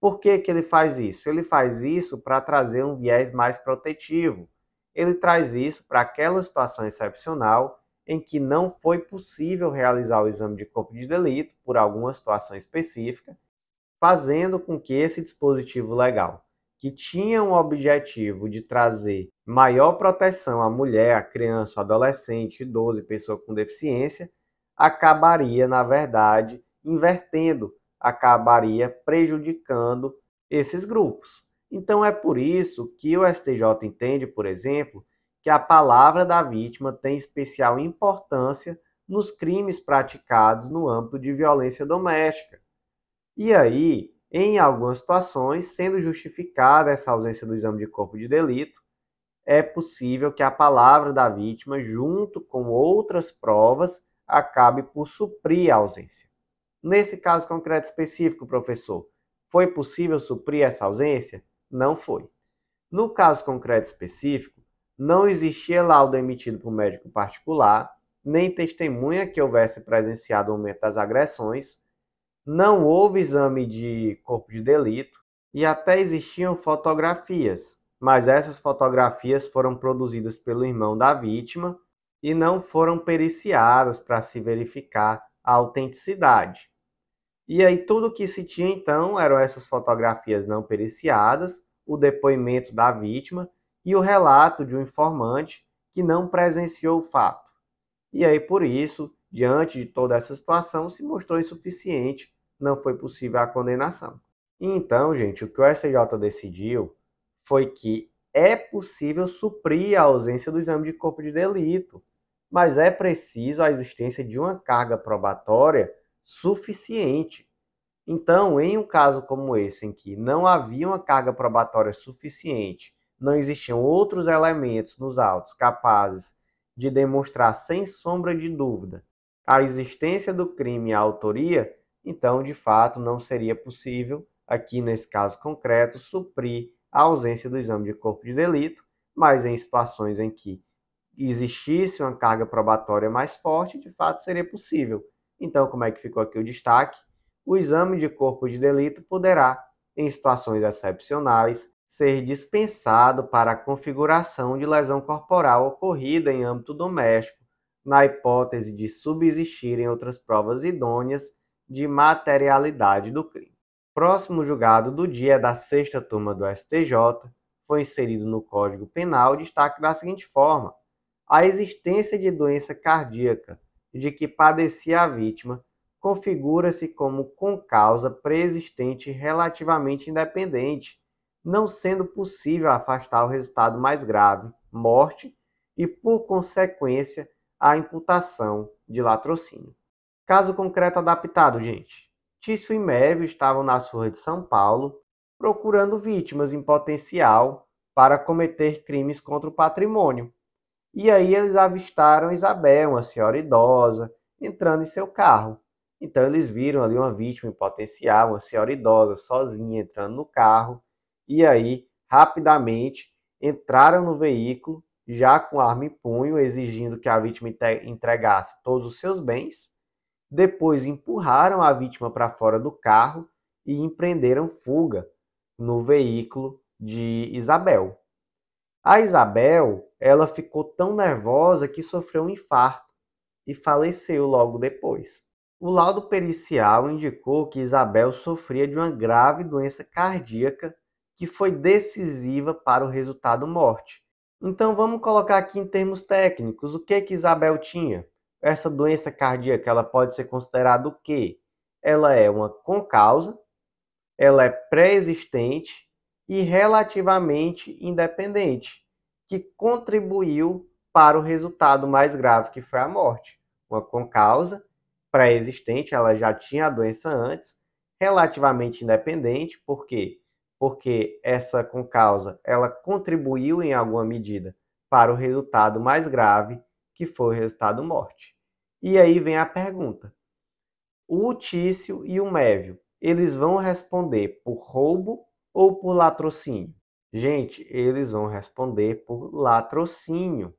Por que, que ele faz isso? Ele faz isso para trazer um viés mais protetivo. Ele traz isso para aquela situação excepcional em que não foi possível realizar o exame de corpo de delito por alguma situação específica, fazendo com que esse dispositivo legal que tinham o objetivo de trazer maior proteção à mulher, à criança, ao adolescente, idoso e pessoa com deficiência, acabaria, na verdade, invertendo, acabaria prejudicando esses grupos. Então é por isso que o STJ entende, por exemplo, que a palavra da vítima tem especial importância nos crimes praticados no âmbito de violência doméstica. E aí, em algumas situações, sendo justificada essa ausência do exame de corpo de delito, é possível que a palavra da vítima, junto com outras provas, acabe por suprir a ausência. Nesse caso concreto específico, professor, foi possível suprir essa ausência? Não foi. No caso concreto específico, não existia laudo emitido por médico particular, nem testemunha que houvesse presenciado o momento das agressões, não houve exame de corpo de delito e até existiam fotografias, mas essas fotografias foram produzidas pelo irmão da vítima e não foram periciadas para se verificar a autenticidade. E aí tudo que se tinha então eram essas fotografias não periciadas, o depoimento da vítima e o relato de um informante que não presenciou o fato. E aí por isso, diante de toda essa situação, se mostrou insuficiente não foi possível a condenação. Então, gente, o que o STJ decidiu foi que é possível suprir a ausência do exame de corpo de delito, mas é preciso a existência de uma carga probatória suficiente. Então, em um caso como esse, em que não havia uma carga probatória suficiente, não existiam outros elementos nos autos capazes de demonstrar sem sombra de dúvida a existência do crime e a autoria, então de fato não seria possível, aqui nesse caso concreto, suprir a ausência do exame de corpo de delito, mas em situações em que existisse uma carga probatória mais forte, de fato seria possível. Então, como é que ficou aqui o destaque? O exame de corpo de delito poderá, em situações excepcionais, ser dispensado para a configuração de lesão corporal ocorrida em âmbito doméstico, na hipótese de subsistirem outras provas idôneas de materialidade do crime. Próximo julgado do dia é da sexta turma do STJ foi inserido no Código Penal destaque da seguinte forma: a existência de doença cardíaca de que padecia a vítima configura-se como com causa preexistente relativamente independente, não sendo possível afastar o resultado mais grave, morte, e por consequência a imputação de latrocínio. Caso concreto adaptado, gente. Tício e Mévio estavam na ruas de São Paulo procurando vítimas em potencial para cometer crimes contra o patrimônio. E aí eles avistaram Isabel, uma senhora idosa, entrando em seu carro. Então eles viram ali uma vítima em potencial, uma senhora idosa sozinha entrando no carro. E aí, rapidamente, entraram no veículo, já com arma em punho, exigindo que a vítima entregasse todos os seus bens depois empurraram a vítima para fora do carro e empreenderam fuga no veículo de Isabel. A Isabel, ela ficou tão nervosa que sofreu um infarto e faleceu logo depois. O laudo pericial indicou que Isabel sofria de uma grave doença cardíaca que foi decisiva para o resultado morte. Então vamos colocar aqui em termos técnicos, o que que Isabel tinha? Essa doença cardíaca, ela pode ser considerada o quê? Ela é uma concausa, ela é pré-existente e relativamente independente, que contribuiu para o resultado mais grave, que foi a morte. Uma concausa pré-existente, ela já tinha a doença antes, relativamente independente, por quê? Porque essa concausa, ela contribuiu em alguma medida para o resultado mais grave que foi o resultado morte. E aí vem a pergunta: o Tício e o Mévio, eles vão responder por roubo ou por latrocínio? Gente, eles vão responder por latrocínio.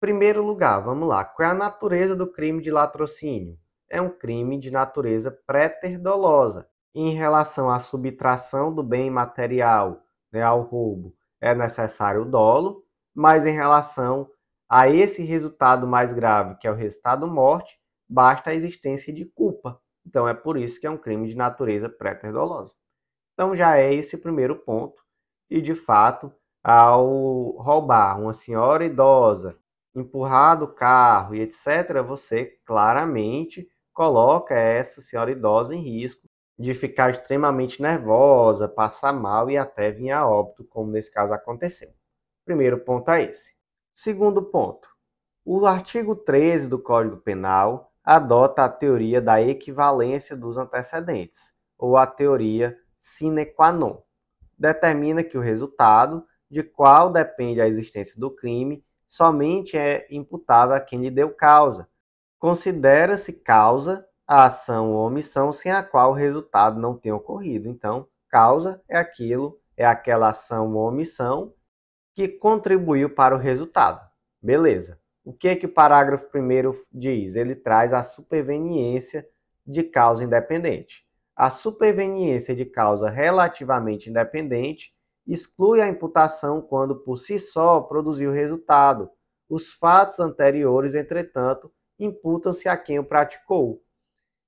Primeiro lugar, vamos lá. Qual é a natureza do crime de latrocínio? É um crime de natureza preterdolosa. Em relação à subtração do bem material né, ao roubo, é necessário o dolo, mas em relação a esse resultado mais grave, que é o resultado morte, basta a existência de culpa. Então é por isso que é um crime de natureza pré terdolosa Então já é esse primeiro ponto. E de fato, ao roubar uma senhora idosa, empurrar do carro e etc, você claramente coloca essa senhora idosa em risco de ficar extremamente nervosa, passar mal e até vir a óbito, como nesse caso aconteceu. Primeiro ponto é esse. Segundo ponto, o artigo 13 do Código Penal adota a teoria da equivalência dos antecedentes, ou a teoria sine qua non. Determina que o resultado de qual depende a existência do crime somente é imputável a quem lhe deu causa. Considera-se causa a ação ou omissão sem a qual o resultado não tenha ocorrido. Então, causa é aquilo, é aquela ação ou omissão que contribuiu para o resultado. Beleza. O que, é que o parágrafo primeiro diz? Ele traz a superveniência de causa independente. A superveniência de causa relativamente independente exclui a imputação quando por si só produziu resultado. Os fatos anteriores, entretanto, imputam-se a quem o praticou.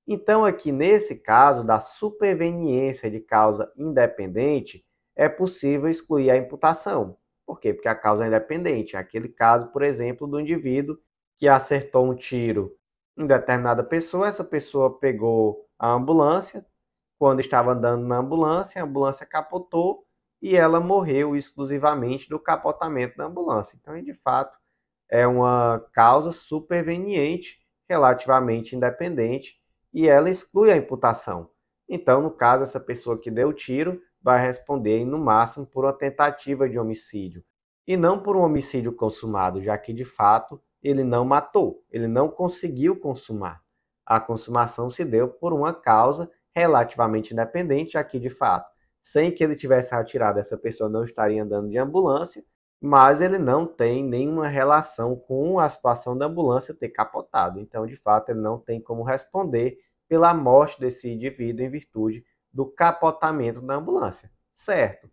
Então, aqui nesse caso da superveniência de causa independente, é possível excluir a imputação. Por quê? Porque a causa é independente. Aquele caso, por exemplo, do indivíduo que acertou um tiro em determinada pessoa, essa pessoa pegou a ambulância, quando estava andando na ambulância, a ambulância capotou e ela morreu exclusivamente do capotamento da ambulância. Então, de fato, é uma causa superveniente, relativamente independente, e ela exclui a imputação. Então, no caso, essa pessoa que deu o tiro vai responder no máximo por uma tentativa de homicídio e não por um homicídio consumado, já que de fato ele não matou, ele não conseguiu consumar. A consumação se deu por uma causa relativamente independente, aqui de fato, sem que ele tivesse atirado, essa pessoa não estaria andando de ambulância, mas ele não tem nenhuma relação com a situação da ambulância ter capotado. Então, de fato, ele não tem como responder pela morte desse indivíduo em virtude do capotamento da ambulância, certo?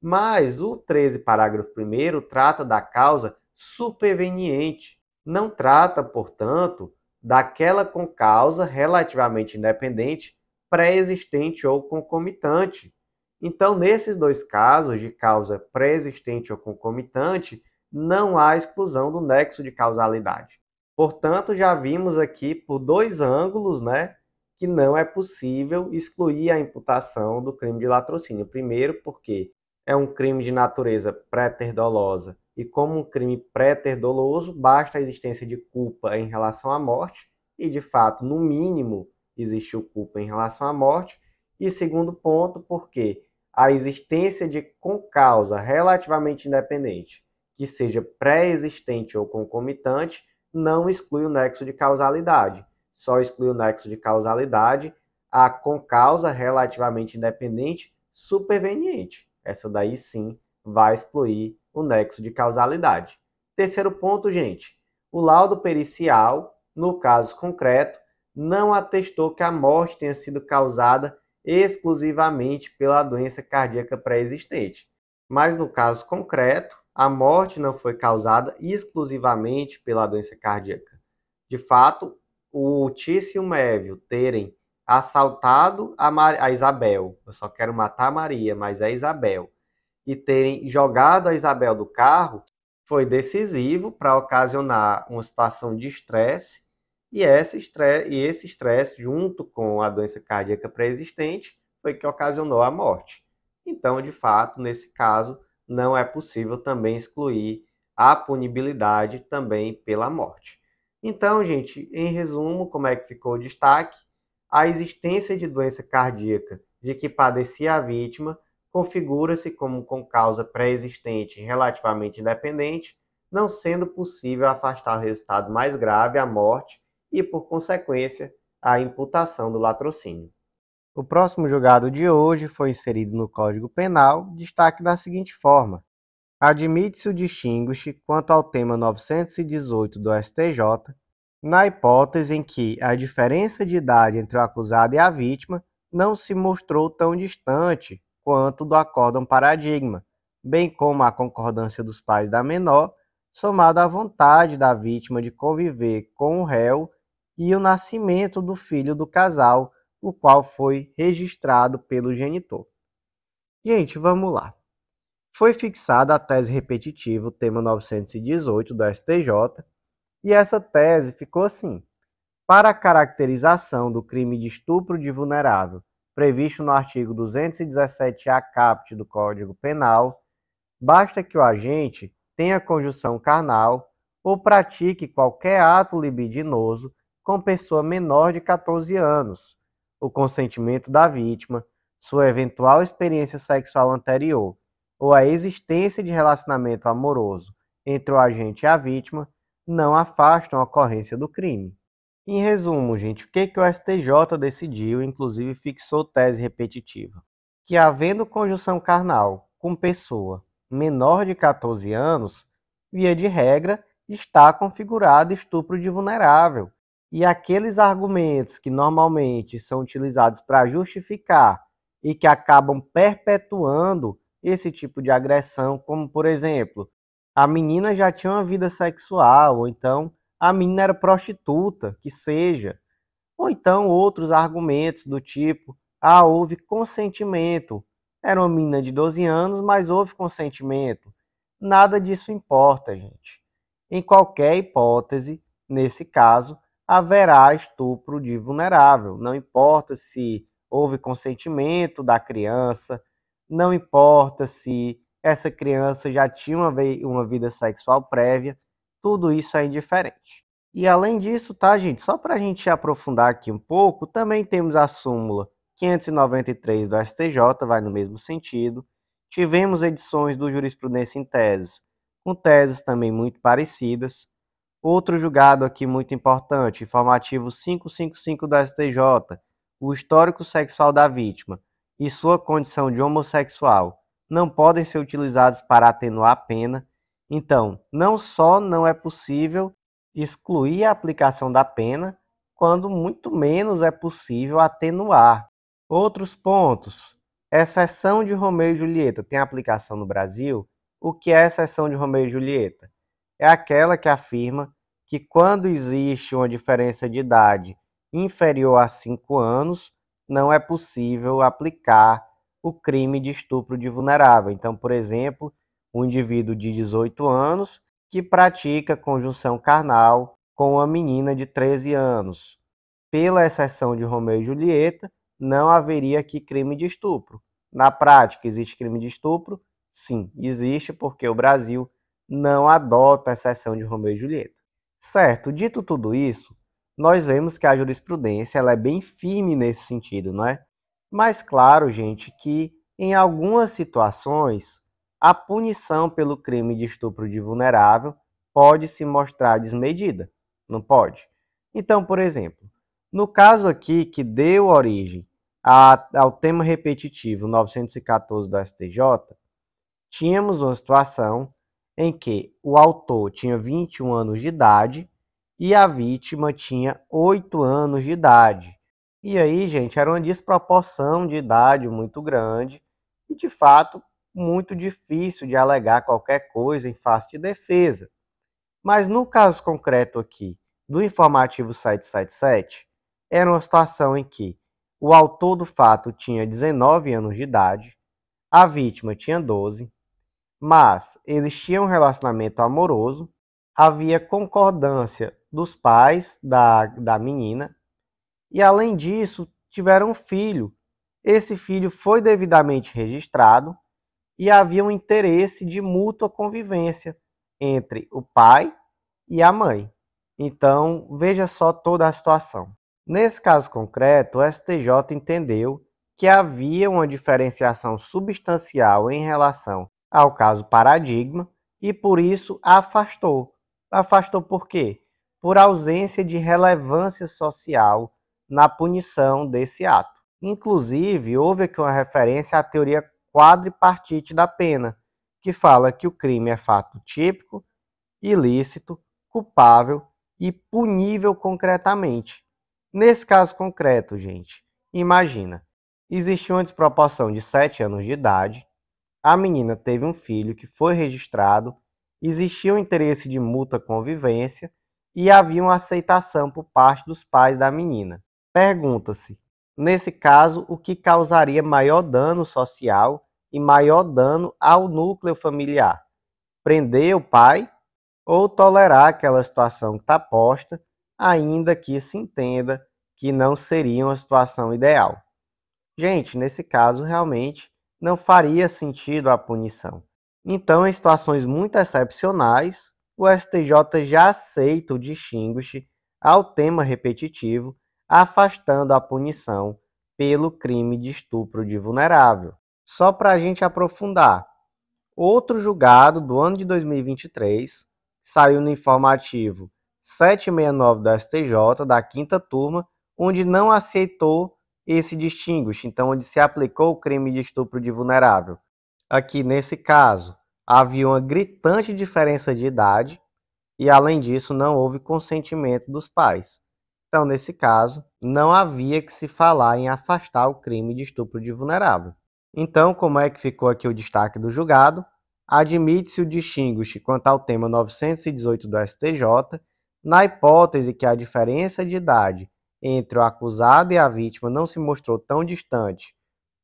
Mas o 13, parágrafo 1, trata da causa superveniente. Não trata, portanto, daquela com causa relativamente independente, pré-existente ou concomitante. Então, nesses dois casos, de causa pré-existente ou concomitante, não há exclusão do nexo de causalidade. Portanto, já vimos aqui por dois ângulos, né, que não é possível excluir a imputação do crime de latrocínio. Primeiro, porque é um crime de natureza pré-terdolosa e como um crime pré-terdoloso, basta a existência de culpa em relação à morte e, de fato, no mínimo, existiu culpa em relação à morte. E segundo ponto, porque a existência de com causa relativamente independente, que seja pré-existente ou concomitante, não exclui o nexo de causalidade só exclui o nexo de causalidade, a com causa relativamente independente superveniente. Essa daí sim vai excluir o nexo de causalidade. Terceiro ponto, gente. O laudo pericial, no caso concreto, não atestou que a morte tenha sido causada exclusivamente pela doença cardíaca pré-existente. Mas no caso concreto, a morte não foi causada exclusivamente pela doença cardíaca. De fato, o Tício e o Mévio terem assaltado a, Mar... a Isabel, eu só quero matar a Maria, mas é Isabel, e terem jogado a Isabel do carro, foi decisivo para ocasionar uma situação de estresse, e esse estresse, junto com a doença cardíaca pré-existente, foi que ocasionou a morte. Então, de fato, nesse caso, não é possível também excluir a punibilidade também pela morte. Então, gente, em resumo, como é que ficou o destaque? A existência de doença cardíaca de que padecia a vítima configura-se como com causa pré-existente relativamente independente, não sendo possível afastar o resultado mais grave, a morte, e, por consequência, a imputação do latrocínio. O próximo julgado de hoje foi inserido no Código Penal, destaque da seguinte forma: admite-se o distinguish quanto ao tema 918 do STJ, na hipótese em que a diferença de idade entre o acusado e a vítima não se mostrou tão distante quanto do acórdão paradigma, bem como a concordância dos pais da menor, somada à vontade da vítima de conviver com o réu e o nascimento do filho do casal, o qual foi registrado pelo genitor. Gente, vamos lá foi fixada a tese repetitiva, o tema 918 do STJ, e essa tese ficou assim: para a caracterização do crime de estupro de vulnerável, previsto no artigo 217-A caput do Código Penal, basta que o agente tenha conjunção carnal ou pratique qualquer ato libidinoso com pessoa menor de 14 anos, o consentimento da vítima, sua eventual experiência sexual anterior ou a existência de relacionamento amoroso entre o agente e a vítima não afastam a ocorrência do crime. Em resumo, gente, o que, que o STJ decidiu, inclusive fixou tese repetitiva? Que havendo conjunção carnal com pessoa menor de 14 anos, via de regra, está configurado estupro de vulnerável. E aqueles argumentos que normalmente são utilizados para justificar e que acabam perpetuando esse tipo de agressão, como por exemplo, a menina já tinha uma vida sexual, ou então a menina era prostituta, que seja, ou então outros argumentos do tipo, ah, houve consentimento. Era uma menina de 12 anos, mas houve consentimento. Nada disso importa, gente. Em qualquer hipótese, nesse caso, haverá estupro de vulnerável. Não importa se houve consentimento da criança, não importa se essa criança já tinha uma, uma vida sexual prévia, tudo isso é indiferente. E além disso, tá, gente? Só para a gente aprofundar aqui um pouco, também temos a súmula 593 do STJ, vai no mesmo sentido. Tivemos edições do Jurisprudência em Tese, com teses também muito parecidas. Outro julgado aqui muito importante, informativo 555 do STJ, o histórico sexual da vítima e sua condição de homossexual não podem ser utilizados para atenuar a pena, então, não só não é possível excluir a aplicação da pena, quando muito menos é possível atenuar. Outros pontos. Exceção de Romeu e Julieta tem aplicação no Brasil? O que é exceção de Romeu e Julieta? É aquela que afirma que quando existe uma diferença de idade inferior a 5 anos, não é possível aplicar o crime de estupro de vulnerável. Então, por exemplo, um indivíduo de 18 anos que pratica conjunção carnal com uma menina de 13 anos. Pela exceção de Romeu e Julieta, não haveria aqui crime de estupro. Na prática, existe crime de estupro? Sim, existe, porque o Brasil não adota a exceção de Romeu e Julieta. Certo, dito tudo isso, nós vemos que a jurisprudência ela é bem firme nesse sentido, não é? Mas claro, gente, que em algumas situações a punição pelo crime de estupro de vulnerável pode se mostrar desmedida, não pode? Então, por exemplo, no caso aqui que deu origem a, ao tema repetitivo 914 do STJ, tínhamos uma situação em que o autor tinha 21 anos de idade e a vítima tinha 8 anos de idade. E aí, gente, era uma desproporção de idade muito grande e, de fato, muito difícil de alegar qualquer coisa em face de defesa. Mas no caso concreto aqui do informativo 777, era uma situação em que o autor do fato tinha 19 anos de idade, a vítima tinha 12, mas eles tinham um relacionamento amoroso, havia concordância dos pais da, da menina. E além disso, tiveram um filho. Esse filho foi devidamente registrado e havia um interesse de mútua convivência entre o pai e a mãe. Então, veja só toda a situação. Nesse caso concreto, o STJ entendeu que havia uma diferenciação substancial em relação ao caso paradigma e por isso afastou. Afastou por quê? por ausência de relevância social na punição desse ato. Inclusive, houve aqui uma referência à teoria quadripartite da pena, que fala que o crime é fato típico, ilícito, culpável e punível concretamente. Nesse caso concreto, gente, imagina, existiu uma desproporção de 7 anos de idade, a menina teve um filho que foi registrado, existia o um interesse de multa convivência e havia uma aceitação por parte dos pais da menina. Pergunta-se, nesse caso, o que causaria maior dano social e maior dano ao núcleo familiar? Prender o pai ou tolerar aquela situação que está posta, ainda que se entenda que não seria uma situação ideal? Gente, nesse caso, realmente não faria sentido a punição. Então, em situações muito excepcionais, o STJ já aceita o distingue ao tema repetitivo, afastando a punição pelo crime de estupro de vulnerável. Só para a gente aprofundar, outro julgado do ano de 2023 saiu no informativo 769 do STJ, da quinta turma, onde não aceitou esse distinguish, então onde se aplicou o crime de estupro de vulnerável. Aqui nesse caso, havia uma gritante diferença de idade e, além disso, não houve consentimento dos pais. Então, nesse caso, não havia que se falar em afastar o crime de estupro de vulnerável. Então, como é que ficou aqui o destaque do julgado? Admite-se o distinguish quanto ao tema 918 do STJ, na hipótese que a diferença de idade entre o acusado e a vítima não se mostrou tão distante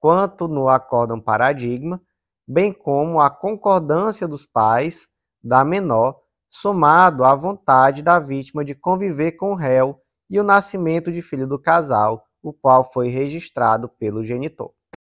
quanto no acórdão paradigma, bem como a concordância dos pais da menor, somado à vontade da vítima de conviver com o réu e o nascimento de filho do casal, o qual foi registrado pelo genitor.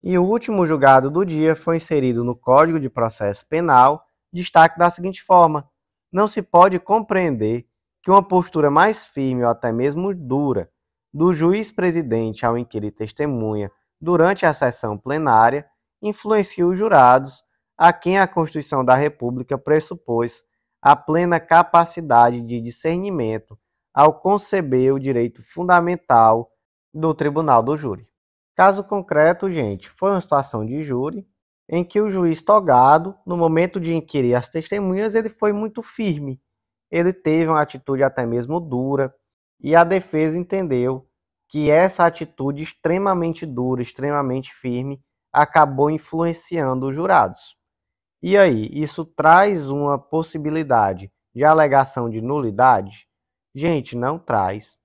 E o último julgado do dia foi inserido no Código de Processo Penal, destaque da seguinte forma: não se pode compreender que uma postura mais firme ou até mesmo dura do juiz presidente ao inquirir testemunha durante a sessão plenária influencia os jurados, a quem a Constituição da República pressupôs a plena capacidade de discernimento ao conceber o direito fundamental do tribunal do júri. Caso concreto, gente, foi uma situação de júri em que o juiz togado, no momento de inquirir as testemunhas, ele foi muito firme. Ele teve uma atitude até mesmo dura e a defesa entendeu que essa atitude extremamente dura, extremamente firme, acabou influenciando os jurados. E aí, isso traz uma possibilidade de alegação de nulidade? Gente, não traz.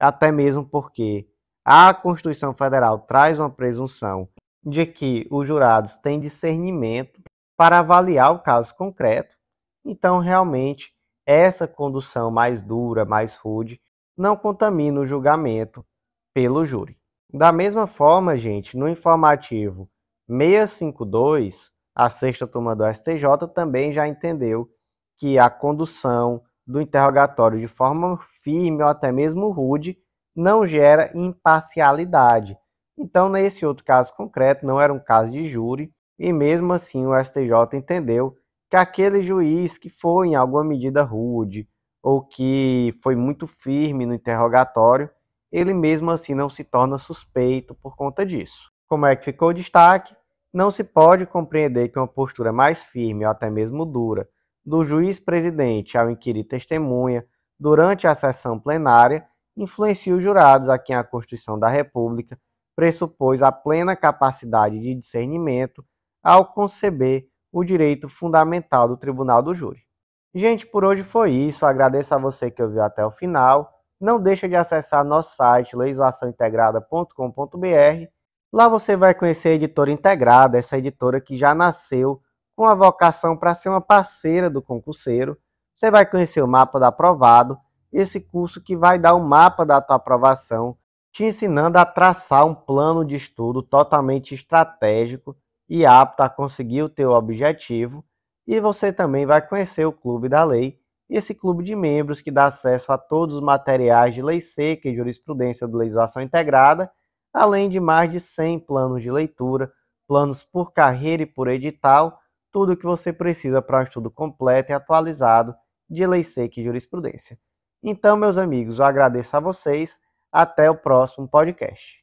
Até mesmo porque a Constituição Federal traz uma presunção de que os jurados têm discernimento para avaliar o caso concreto. Então, realmente, essa condução mais dura, mais rude, não contamina o julgamento pelo júri. Da mesma forma, gente, no informativo 652, a sexta turma do STJ também já entendeu que a condução do interrogatório de forma firme ou até mesmo rude não gera imparcialidade. Então, nesse outro caso concreto, não era um caso de júri, e mesmo assim o STJ entendeu que aquele juiz que foi em alguma medida rude ou que foi muito firme no interrogatório ele mesmo assim não se torna suspeito por conta disso. Como é que ficou o destaque? Não se pode compreender que uma postura mais firme ou até mesmo dura do juiz presidente ao inquirir testemunha durante a sessão plenária influencia os jurados a quem a Constituição da República pressupôs a plena capacidade de discernimento ao conceber o direito fundamental do Tribunal do Júri. Gente, por hoje foi isso. Agradeço a você que ouviu até o final não deixa de acessar nosso site legislaçãointegrada.com.br. Lá você vai conhecer a editora integrada, essa editora que já nasceu com a vocação para ser uma parceira do concurseiro. Você vai conhecer o mapa do aprovado, esse curso que vai dar o um mapa da tua aprovação, te ensinando a traçar um plano de estudo totalmente estratégico e apto a conseguir o teu objetivo. E você também vai conhecer o Clube da Lei, e esse clube de membros que dá acesso a todos os materiais de lei seca e jurisprudência do legislação integrada, além de mais de 100 planos de leitura, planos por carreira e por edital, tudo o que você precisa para um estudo completo e atualizado de lei seca e jurisprudência. Então, meus amigos, eu agradeço a vocês. Até o próximo podcast.